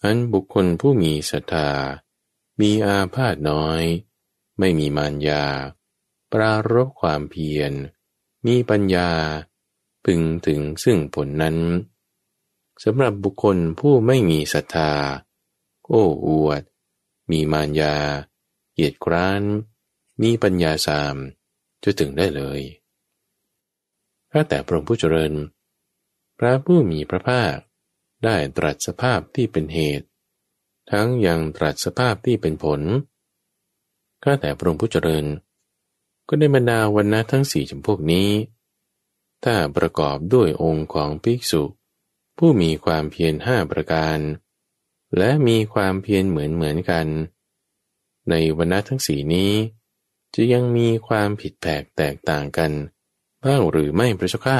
อันบุคคลผู้มีศรัทธา มีอาพาธน้อย ไม่มีมารยา ปรารบความเพียร มีปัญญาพึงถึงซึ่งผลนั้น สำหรับบุคคลผู้ไม่มีศรัทธา โอ้อวด มีมารยา เหยียดกร้าน มีปัญญาสาม จะถึงได้เลยข้าแต่พระองค์ผู้เจริญ พระผู้มีพระภาคได้ตรัสสภาพที่เป็นเหตุ ทั้งยังตรัสสภาพที่เป็นผล ข้าแต่พระองค์ผู้เจริญ ก็ได้บรรดาวันนะทั้งสี่จำพวกนี้ ถ้าประกอบด้วยองค์ของ ภิกษุผู้มีความเพียรห้าประการ และมีความเพียรเหมือนเหมือนกัน ในวันนะทั้งสี่นี้ จะยังมีความผิดแปลกแตกต่างกันบ้างหรือไม่พระเจ้าข้า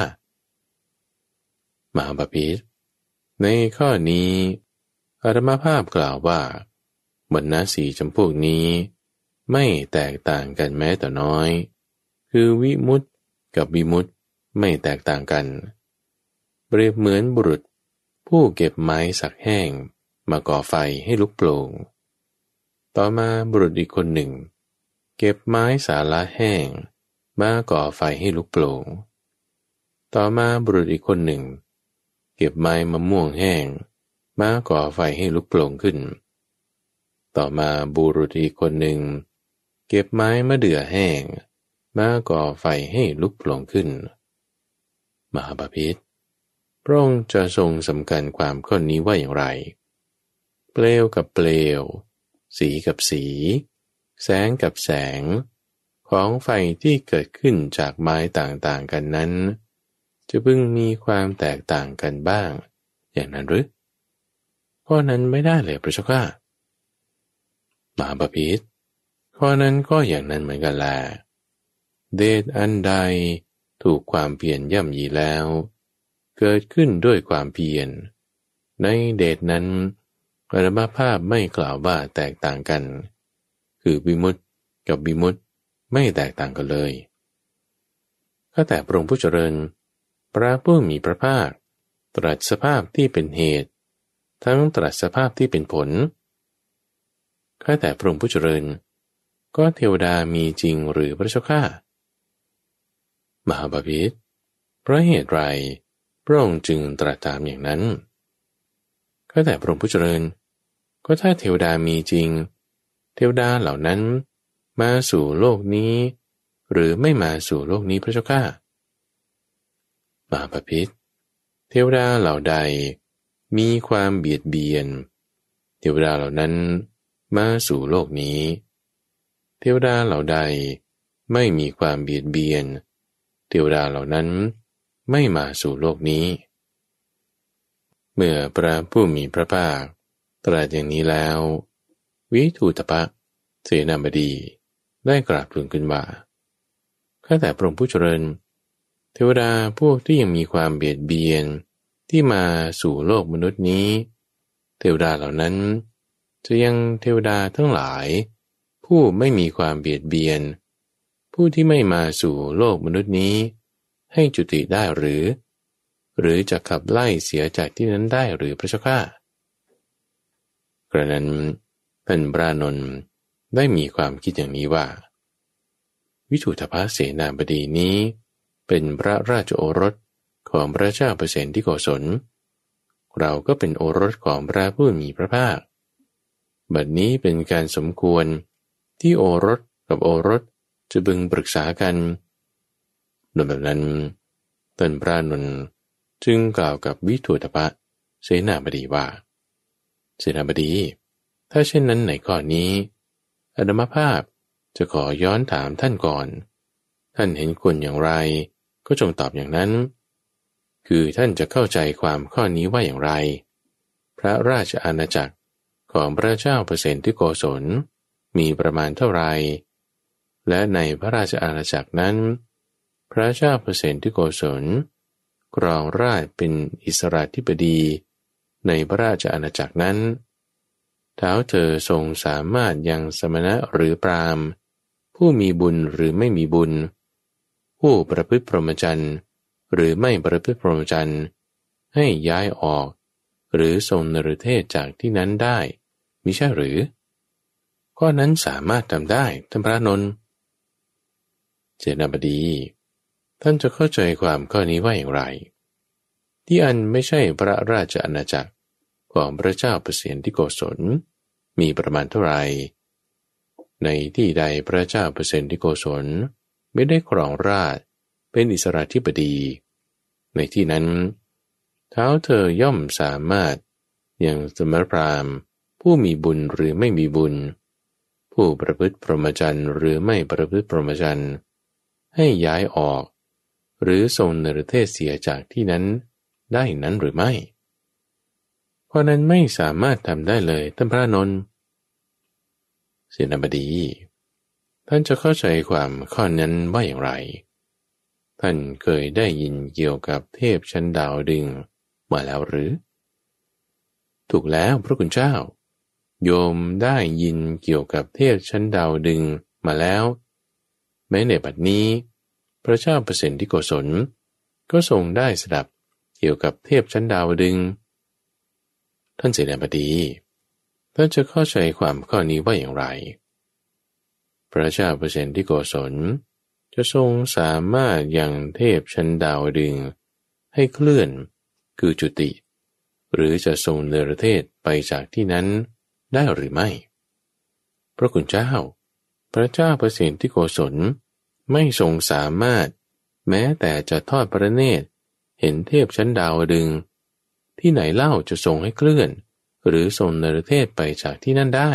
มหาบาพิษในข้อนี้อารมาภาพกล่าวว่าบรรณาสีจำพวกนี้ ไม่แตกต่างกันแม้แต่น้อย คือวิมุตตกับวิมุตตไม่แตกต่างกันเปรียบเหมือนบุรุษ ผู้เก็บไม้สักแห้งมาก่อไฟให้ลุกโปร่ง ต่อมาบุรุษอีกคนหนึ่ง เก็บไม้สาละแห้งมาก่อไฟให้ลุกโปร่งต่อมาบุรุษอีกคนหนึ่งเก็บไม้มะม่วงแห้งมาก่อไฟให้ลุกโผลงขึ้น ต่อมาบุรุษอีกคนหนึ่ง เก็บไม้มะเดื่อแห้งมาก่อไฟให้ลุกโผลงขึ้น มหาบาพิษพระองค์จะทรงสำคัญความข้อนี้ว่าอย่างไร เปลวกับเปลว สีกับสี แสงกับแสง ของไฟที่เกิดขึ้นจากไม้ต่างๆกันนั้นจะพึงมีความแตกต่างกันบ้าง อย่างนั้นหรือข้อนั้นไม่ได้เลยพระเจ้าค่ะมาบพิษข้อนั้นก็อย่างนั้นเหมือนกันแหละเดชอันใดถูกความเปลี่ยนย่ำยีแล้ว เกิดขึ้นด้วยความเพียรในเดชนั้นอรมาภาพไม่กล่าวว่าแตกต่างกัน คือบิมุตกับบิมุตไม่แตกต่างกันเลยก็แต่พระองค์ผู้เจริญพระผู้มีพระภาค ตรัสสภาพที่เป็นเหตุ ทั้งตรัสสภาพที่เป็นผลข้าแต่พระองค์ผู้เจริญ ก็เทวดามีจริงหรือพระเจ้าข้ามหาบาพิษเพราะเหตุไรพระองค์จึงตรัสตามอย่างนั้นข้าแต่พระองค์ผู้เจริญ ก็ถ้าเทวดามีจริง เทวดาเหล่านั้นมาสู่โลกนี้ หรือไม่มาสู่โลกนี้พระเจ้าข้าปาปพิษเทวดาเหล่าใดมีความเบียดเบียนเทวดาเหล่านั้นมาสู่โลกนี้ เทวดาเหล่าใดไม่มีความเบียดเบียน เทวดาเหล่านั้นไม่มาสู่โลกนี้ เมื่อพระผู้มีพระภาคตรัสอย่างนี้แล้ววิทูตปะเสนาบดีได้กราบทูลขึ้นว่าข้าแต่พระองค์ผู้เจริญเวดาพวกที่ยังมีความเบียดเบียนที่มาสู่โลกมนุษย์นี้ เทวดาเหล่านั้น จะยังเทวดาทั้งหลาย ผู้ไม่มีความเบียดเบียน ผู้ที่ไม่มาสู่โลกมนุษย์นี้ ให้จุติได้หรือ หรือจะขับไล่เสียจากที่นั้นได้หรือพระเจ้าข้ากระนั้นเป็นพระนนท์ได้มีความคิดอย่างนี้ว่า วิถุทาเสนาบดีนี้เป็นพระราชโอรสของพระเจ้าเปรตที่โกศลเราก็เป็นโอรสของพระผู้มีพระภาค บัดนี้เป็นการสมควรที่โอรสกับโอรสจะบึงปรึกษากันดยแบบนั้นต้นพระนนจึงกล่าวกับวิทุตภะเสนาบดีว่า เสนาบดี ถ้าเช่นนั้นไหนข้อนี้อดมภาพจะขอย้อนถามท่านก่อน ท่านเห็นควรอย่างไรก็จงตอบอย่างนั้น คือท่านจะเข้าใจความข้อนี้ว่าอย่างไร พระราชอาณาจักรของพระเจ้าเปอร์เซนที่โกศลมีประมาณเท่าไร และในพระราชอาณาจักรนั้น พระเจ้าเปอร์เซนที่โกศลกรองราชเป็นอิสระธิบดี ในพระราชอาณาจักรนั้นเท้าเธอทรงสามารถยังสมณะหรือปรามผู้มีบุญหรือไม่มีบุญผู้ประพฤติพรหมจรรย์หรือไม่ประพฤติพรหมจรรย์ให้ย้ายออก หรือทรงนรเทศจากที่นั้นได้มิใช่หรือข้อนั้นสามารถทำได้ท่านพระนนท์เจนบดี ท่านจะเข้าใจความข้อนี้ว่าอย่างไร ที่อันไม่ใช่พระราชอาณาจักรของพระเจ้าเปรตที่โกศล มีประมาณเท่าไหร่ในที่ใดพระเจ้าเปรตที่โกศลไม่ได้ครองราชเป็นอิสระธิบดี ในที่นั้นเท้าเธอย่อมสามารถอย่างสมรพรามผู้มีบุญหรือไม่มีบุญ ผู้ประพฤติพรหมจรรย์หรือไม่ประพฤติพรหมจรรย์ให้ย้ายออก หรือทรงเนรเทศเสียจากที่นั้นได้นั้นหรือไม่เพราะนั้นไม่สามารถทำได้เลยท่านพระนนท์เสนาบดีท่านจะเข้าใจความข้อนั้นว่าอย่างไร ท่านเคยได้ยินเกี่ยวกับเทพชั้นดาวดึงมาแล้วหรือ ถูกแล้วพระคุณเจ้า โยมได้ยินเกี่ยวกับเทพชั้นดาวดึงมาแล้ว แม้ในบัดนี้ พระเจ้าเปรนที่โกศลก็ทรงได้สดับเกี่ยวกับเทพชั้นดาวดึง ท่านเสนาบดี ท่านจะเข้าใจความข้อนี้ว่าอย่างไรพระเจ้าเปอร์เซนที่โกศลจะทรงสามารถอย่างเทพชั้นดาวดึงให้เคลื่อนคือจุติ หรือจะทรงเนรเทศไปจากที่นั้นได้หรือไม่พระคุณเจ้า พระเจ้าเปอร์เซนที่โกศลไม่ทรงสามารถ แม้แต่จะทอดพระเนตรเห็นเทพชั้นดาวดึงที่ไหนเล่าจะทรงให้เคลื่อน หรือทรงเนรเทศไปจากที่นั่นได้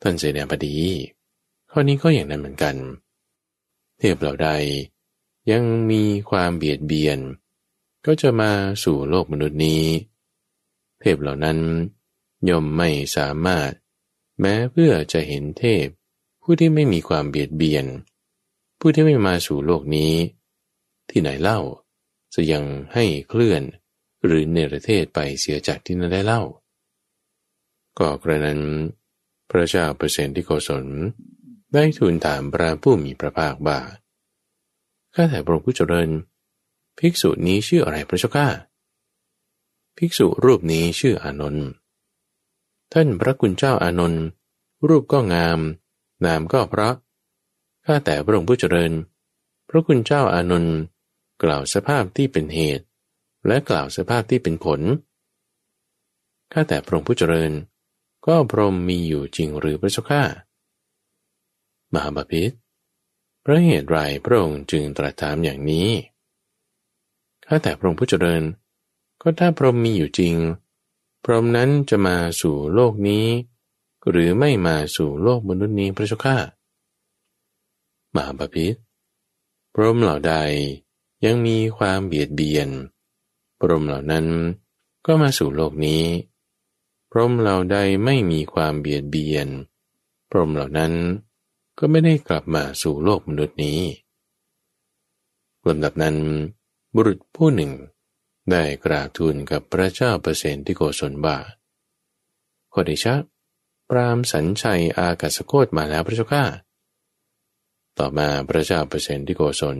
ท่านเสนาบดีข้อนี้ก็อย่างนั้นเหมือนกัน เทพเหล่าใดยังมีความเบียดเบียน ก็จะมาสู่โลกมนุษย์นี้ เทพเหล่านั้นย่อมไม่สามารถแม้เพื่อจะเห็นเทพผู้ที่ไม่มีความเบียดเบียน ผู้ที่ไม่มาสู่โลกนี้ ที่ไหนเล่าจะยังให้เคลื่อนหรือเนรเทศไปเสียจากที่นั่นได้เล่าก็กระนั้นพระเจ้าเปรตที่โกศลได้ทูลถามพระผู้มีพระภาคว่าข้าแต่พระผู้เจริญ ภิกษุนี้ชื่ออะไรพระเจ้าข้า ภิกษุรูปนี้ชื่ออานนท์ ท่านพระคุณเจ้าอานนท์รูปก็งาม นาม ก็เพราะข้า แต่พระองค์ผู้เจริญ พระคุณเจ้าอานนท์กล่าวสภาพที่เป็นเหตุ และกล่าวสภาพที่เป็นผล ข้า แต่พระองค์ผู้เจริญ ก็พรหมมีอยู่จริงหรือพระเจ้าข้ามหาบาพิษพระเหตุไรพระองค์จึงตรัสถามอย่างนี้ ข้าแต่พระองค์ผู้เจริญ ก็ถ้าพรหมมีอยู่จริง พรหมนั้นจะมาสู่โลกนี้ หรือไม่มาสู่โลกมนุษย์นี้พระเจ้าข้า มหาบาพิษพรหมเหล่าใดยังมีความเบียดเบียน พรหมเหล่านั้นก็มาสู่โลกนี้ พรหมเหล่าใดไม่มีความเบียดเบียน พรหมเหล่านั้นก็ไม่ได้กลับมาสู่โลกมนุษย์นี้ลำดับนั้น บุรุษผู้หนึ่งได้กราบทูลกับพระเจ้าเปรเซนที่โกศลบ่าโคดิชะ ปรามสัญชัยอากาศโคตมาแล้วพระเจ้าข้าต่อมาพระเจ้าเปรเซนที่โกศล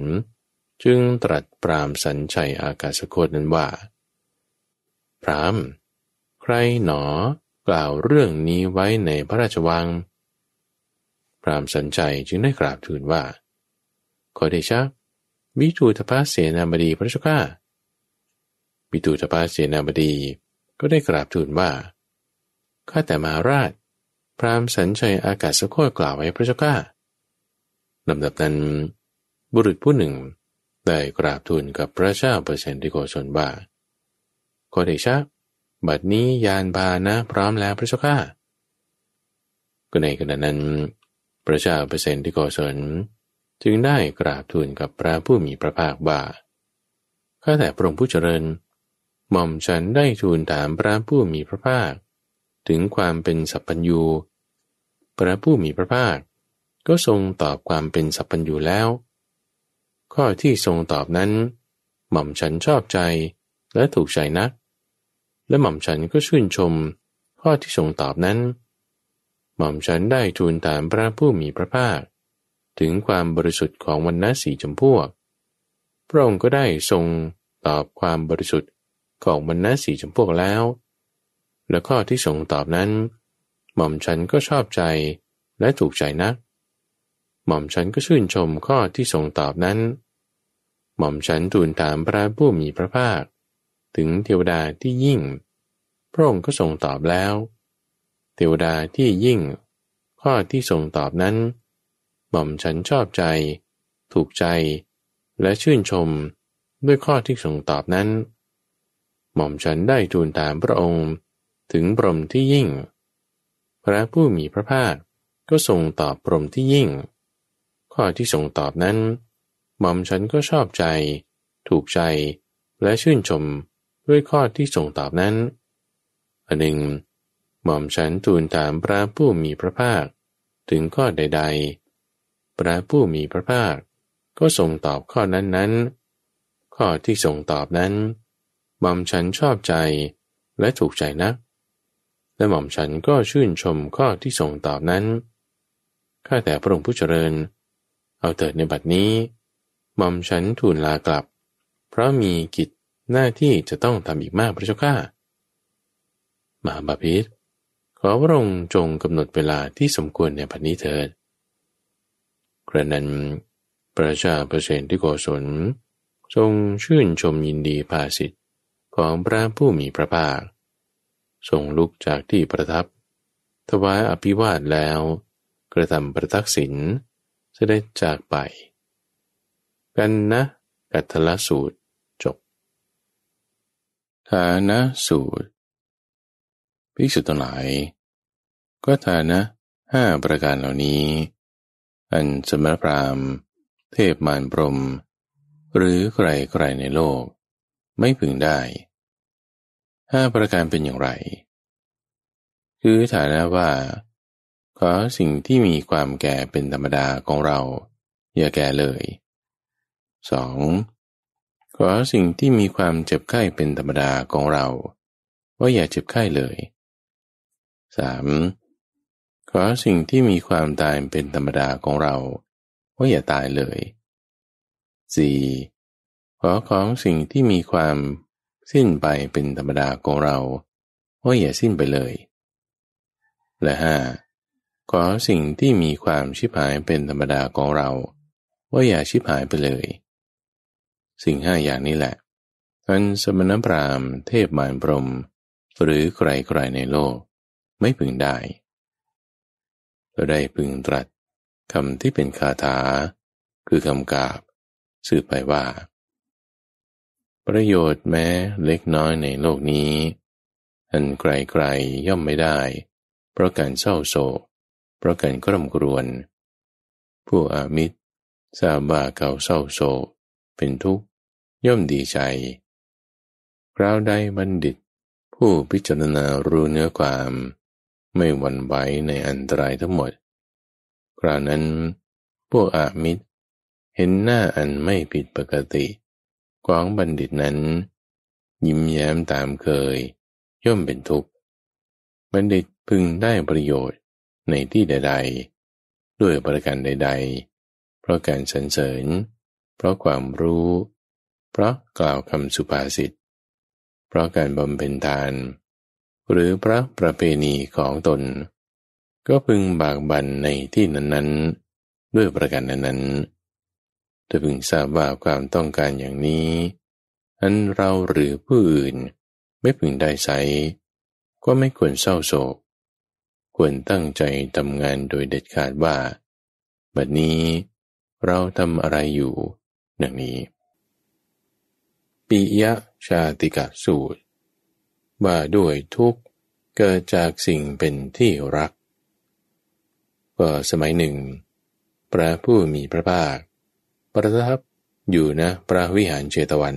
จึงตรัสปรามสัญชัยอากาศโคตนั้นว่า พราม ใครหนอกล่าวเรื่องนี้ไว้ในพระราชวังพรามสนใจจึงได้กราบทูลว่าขอเดชะวิทูพภาเสนาบดีพระเจ้าข้าวิทูตภาเสนาบดีก็ได้กราบทูลว่า ข้าแต่มหาราช พรามสัญชัยอากาศสโคตกล่าวไว้พระเจ้าลำดับนั้นบุรุษผู้หนึ่งได้กราบทูลกับพระเจ้าเปอร์เซนติโกชนบ่าขอเดชะบัดนี้ยานบานะพร้อมแล้วพระเจ้า้าก็ในขณะนั้นระเจ้าเปรเซนที่กศลจึงได้กราบทูลกับพระผู้มีพระภาคว่าข้าแต่พระองค์ผู้เจริญหม่อมฉันได้ทูลถามพระผู้มีพระภาค ถึงความเป็นสัพพัญญู พระผู้มีพระภาค ก็ทรงตอบความเป็นสัพพัญญูแล้ว ข้อที่ทรงตอบนั้นหม่อมฉันชอบใจและถูกใจนัก และหม่อมฉันก็ชื่นชมข้อที่ทรงตอบนั้นหม่อมฉันได้ทูลถามพระผู้มีพระภาคถึงความบริสุทธิ์ของวันนะสีจำพวกพระองค์ก็ได้ทรงตอบความบริสุทธิ์ของวันนะสีจำพวกแล้ว และข้อที่ทรงตอบนั้น หม่อมฉันก็ชอบใจและถูกใจนัก หม่อมฉันก็ชื่นชมข้อที่ทรงตอบนั้น หม่อมฉันทูลถามพระผู้มีพระภาคถึงเทวดาที่ยิ่ง พระองค์ก็ทรงตอบแล้วเทวดาที่ยิ่ง ข้อที่ทรงตอบนั้นหม่อมฉันชอบใจ ถูกใจและชื่นชมด้วยข้อที่ทรงตอบนั้นหม่อมฉันได้ทูลถามพระองค์ถึงพรหมที่ยิ่งพระผู้มีพระภาคก็ทรงตอบพรหมที่ยิ่ง ข้อที่ทรงตอบนั้นหม่อมฉันก็ชอบใจ ถูกใจและชื่นชมด้วยข้อที่ทรงตอบนั้นอันหนึ่งหม่อมฉันทูลถามพระผู้มีพระภาค ถึงข้อใดๆพระผู้มีพระภาค ก็ทรงตอบข้อนั้นๆข้อที่ทรงตอบนั้นหม่อมฉันชอบใจและถูกใจนักและหม่อมฉันก็ชื่นชมข้อที่ทรงตอบนั้นข้าแต่พระองค์ผู้เจริญ เอาเถิดในบัดนี้หม่อมฉันทูลลากลับ เพราะมีกิจหน้าที่จะต้องทำอีกมากพระเจ้าข้ามาบาพิษขอพระองค์จงกำหนดเวลาที่สมควรในพันนี้เถิด กระนั้นพระชาประเสนที่โกศลทรงชื่นชมยินดีภาสิทธิ์ของพระผู้มีพระภาคทรงลุกจากที่ประทับถวายอภิวาทแล้ว กระทำประทักษิณเสด็จจากไป กันนะกัตลสูตรจบฐานะสูตรภิกษุทั้งหลาย ก็ฐานะห้าประการเหล่านี้ อันสมณพราหมณ์เทพมารพรม หรือใครๆในโลก ไม่พึงได้ห้าประการเป็นอย่างไร คือฐานะว่าขอสิ่งที่มีความแก่เป็นธรรมดาของเรา อย่าแก่เลย 2. ขอสิ่งที่มีความเจ็บไข้เป็นธรรมดาของเราว่าอย่าเจ็บไข้เลยสามขอสิ่งที่มีความตายเป็นธรรมดาของเรา ว่าอย่าตายเลยสี่ขอของสิ่งที่มีความสิ้นไปเป็นธรรมดาของเรา ว่าอย่าสิ้นไปเลย และห้าขอสิ่งที่มีความชิบหายเป็นธรรมดาของเรา ว่าอย่าชิบหายไปเลย สิ่งห้าอย่างนี้แหละท่านสมณพราหมณ์เทพมารพรม หรือใครๆในโลกไม่พึงได้ได้พึงตรัสคำที่เป็นคาถา คือคำกาบสืบไปว่า ประโยชน์แม้เล็กน้อยในโลกนี้ อันไกลๆย่อมไม่ได้ เพราะการเศร้าโศกเพราะการกร่ำกรวน ผู้อามิตรทราบว่าเขาเศร้าโศกเป็นทุกข์ย่อมดีใจ คราวใดบัณฑิต ผู้พิจารณารู้เนื้อความไม่หวั่นไหวในอันตรายทั้งหมด คราวนั้นพวกอามิตรเห็นหน้าอันไม่ผิดปกติของบัณฑิตนั้น ยิ้มแย้มตามเคยย่อมเป็นทุกข์ บัณฑิตพึงได้ประโยชน์ในที่ใด ๆ ด้วยประการใด ๆ เพราะการสรรเสริญ เพราะความรู้ เพราะกล่าวคำสุภาษิต เพราะการบำเพ็ญทานเหรือพระประเพณีของตน ก็พึงบากบั่นในที่นั้นๆด้วยประการนั้นๆ จะพึงทราบว่าความต้องการอย่างนี้อันเราหรือผู้อื่น ไม่พึงได้ใสก็ไม่ควรเศร้าโศก ควรตั้งใจทำงานโดยเด็ดขาดว่าบัดนี้เราทำอะไรอยู่ดังนี้ปิยะชาติกะสูตรว่าด้วยทุกข์ เกิดจากสิ่งเป็นที่รัก ก็สมัยหนึ่งพระผู้มีพระภาค ประทับอยู่นะพระวิหารเจตวัน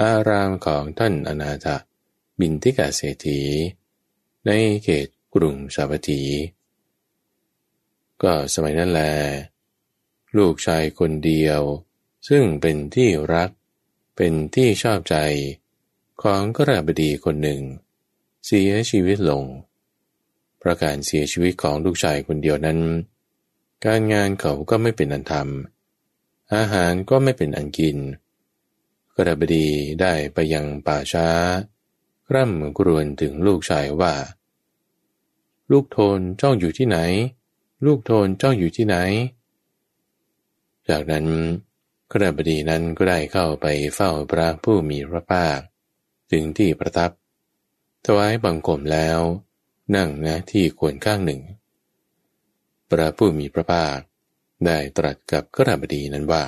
อารามของท่านอนาถบินทิกาเศรษฐีในเขตกรุงสาวัตถี ก็สมัยนั้นแล ลูกชายคนเดียว ซึ่งเป็นที่รักเป็นที่ชอบใจของกระบดีคนหนึ่ง เสียชีวิตลง ประการเสียชีวิตของลูกชายคนเดียวนั้น การงานเขาก็ไม่เป็นอันทำอาหารก็ไม่เป็นอันกินกระบดีได้ไปยังป่าช้าร่ำกรวนถึงลูกชายว่า ลูกโทนจ้องอยู่ที่ไหน ลูกโทนจ้องอยู่ที่ไหน จากนั้นกระบดีนั้นก็ได้เข้าไปเฝ้าพระผู้มีพระภาคถึงที่ประทับถวายบังคมแล้ว นั่งนะที่ควรข้างหนึ่งพระผู้มีพระภาคได้ตรัสกับขระบดีนั้นว่า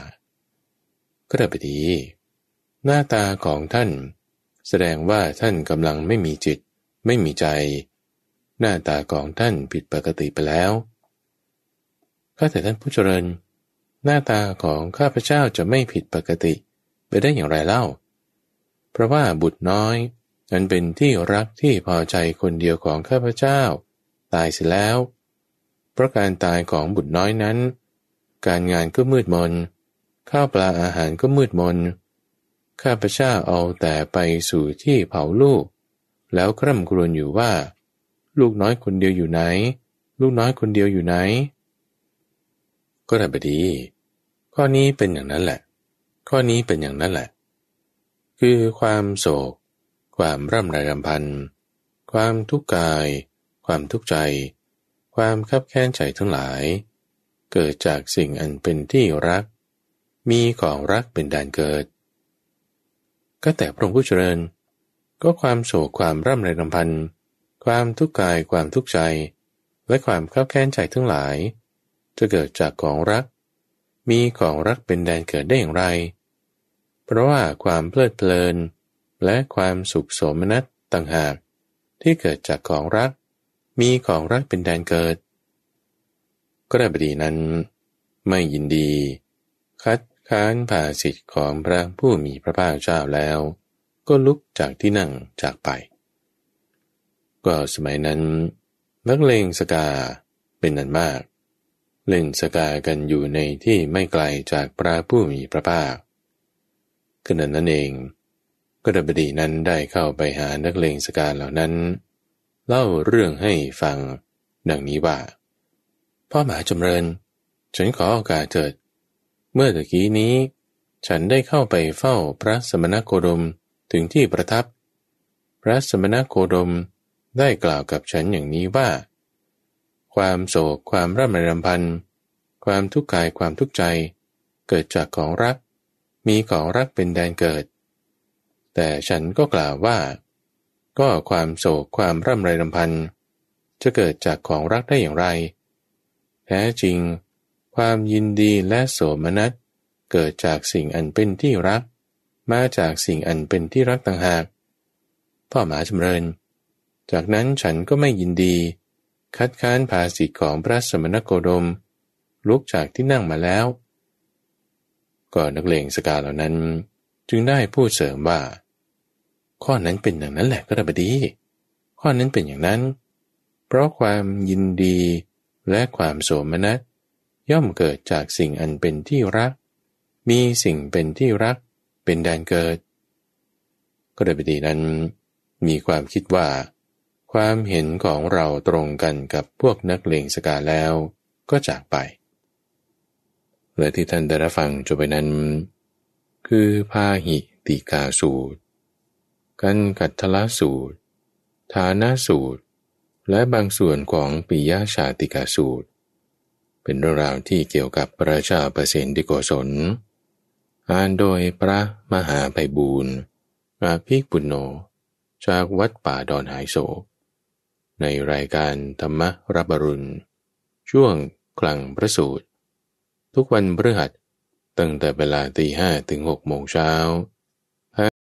ขระบดี หน้าตาของท่าน แสดงว่าท่านกำลังไม่มีจิตไม่มีใจ หน้าตาของท่านผิดปกติไปแล้วข้าแต่ท่านผู้เจริญ หน้าตาของข้าพเจ้าจะไม่ผิดปกติไปได้อย่างไรเล่าเพราะว่าบุตรน้อยนั้นเป็นที่รักที่พอใจคนเดียวของข้าพเจ้า ตายเสียแล้วเพราะการตายของบุตรน้อยนั้น การงานก็มืดมน ข้าวปลาอาหารก็มืดมน ข้าพเจ้าเอาแต่ไปสู่ที่เผาลูก แล้วคร่ำครวญอยู่ว่า ลูกน้อยคนเดียวอยู่ไหน ลูกน้อยคนเดียวอยู่ไหน ก็ได้บดีข้อนี้เป็นอย่างนั้นแหละ ข้อนี้เป็นอย่างนั้นแหละคือความโศก ความร่ำไรรำพันความทุกข์กาย ความทุกข์ใจ ความคับแค้นใจทั้งหลาย เกิดจากสิ่งอันเป็นที่รัก มีของรักเป็นแดนเกิด ก็แต่พระองค์ผู้เจริญ ก็ความโศกความร่ำไรรำพันความทุกข์กายความทุกข์ใจ และความคับแค้นใจทั้งหลาย จะเกิดจากของรัก มีของรักเป็นแดนเกิดได้อย่างไรเพราะว่าความเพลิดเพลินและความสุขโสมนัสต่างหากที่เกิดจากของรักมีของรักเป็นแดนเกิดก็ระบดีนั้น ไม่ยินดี คัดค้านภาสิทธิ์ของพระผู้มีพระภาคเจ้าแล้ว ก็ลุกจากที่นั่งจากไป ก็สมัยนั้นนักเลงสกาเป็นนันมากเล่นสกากันอยู่ในที่ไม่ไกลจากพระผู้มีพระภาคขณะนั้นเองกระบดีนั้นได้เข้าไปหานักเลงสการเหล่านั้น เล่าเรื่องให้ฟังดังนี้ว่าพ่อหมาจำเริญฉันขอโอกาสเถิด เมื่อตะกี้นี้ ฉันได้เข้าไปเฝ้าพระสมณโคดมถึงที่ประทับ พระสมณโคดมได้กล่าวกับฉันอย่างนี้ว่า ความโศกความร่ำไรรำพันความทุกข์กายความทุกข์ใจเกิดจากของรักมีของรักเป็นแดนเกิด แต่ฉันก็กล่าวว่าก็ความโศกความร่ำไรลำพันธ์จะเกิดจากของรักได้อย่างไร แท้จริง ความยินดีและโสมนัส เกิดจากสิ่งอันเป็นที่รัก มาจากสิ่งอันเป็นที่รักต่างหาก พ่อหมาจำเริญ จากนั้นฉันก็ไม่ยินดี คัดค้านภาสิทธิของพระสมณโคดมลุกจากที่นั่งมาแล้วก็นักเลงสกาเหล่านั้น จึงได้พูดเสริมว่า ข้อนั้นเป็นอย่างนั้นแหละก็ระบดี ข้อนั้นเป็นอย่างนั้น เพราะความยินดีและความโสมนัสย่อมเกิดจากสิ่งอันเป็นที่รัก มีสิ่งเป็นที่รักเป็นแดนเกิดก็ระบดีนั้น มีความคิดว่า ความเห็นของเราตรงกันกับพวกนักเลงสกาแล้วก็จากไปและที่ท่านได้รับฟังจบไปนั้น คือพาหิติกาสูตร กันกัตทละสูตร ฐานาสูตร และบางส่วนของปิยาชาติกาสูตร เป็นเรื่องราวที่เกี่ยวกับพระชาปรสินธิโกศลอ่านโดยพระมหาไพบูรณ์อาภิปุณโญจากวัดป่าดอนหายโศกในรายการธรรมรับรุณช่วงกลางพระสูตรทุกวันพฤหัสตั้งแต่เวลาตีห้ถึงหกโมงเช้า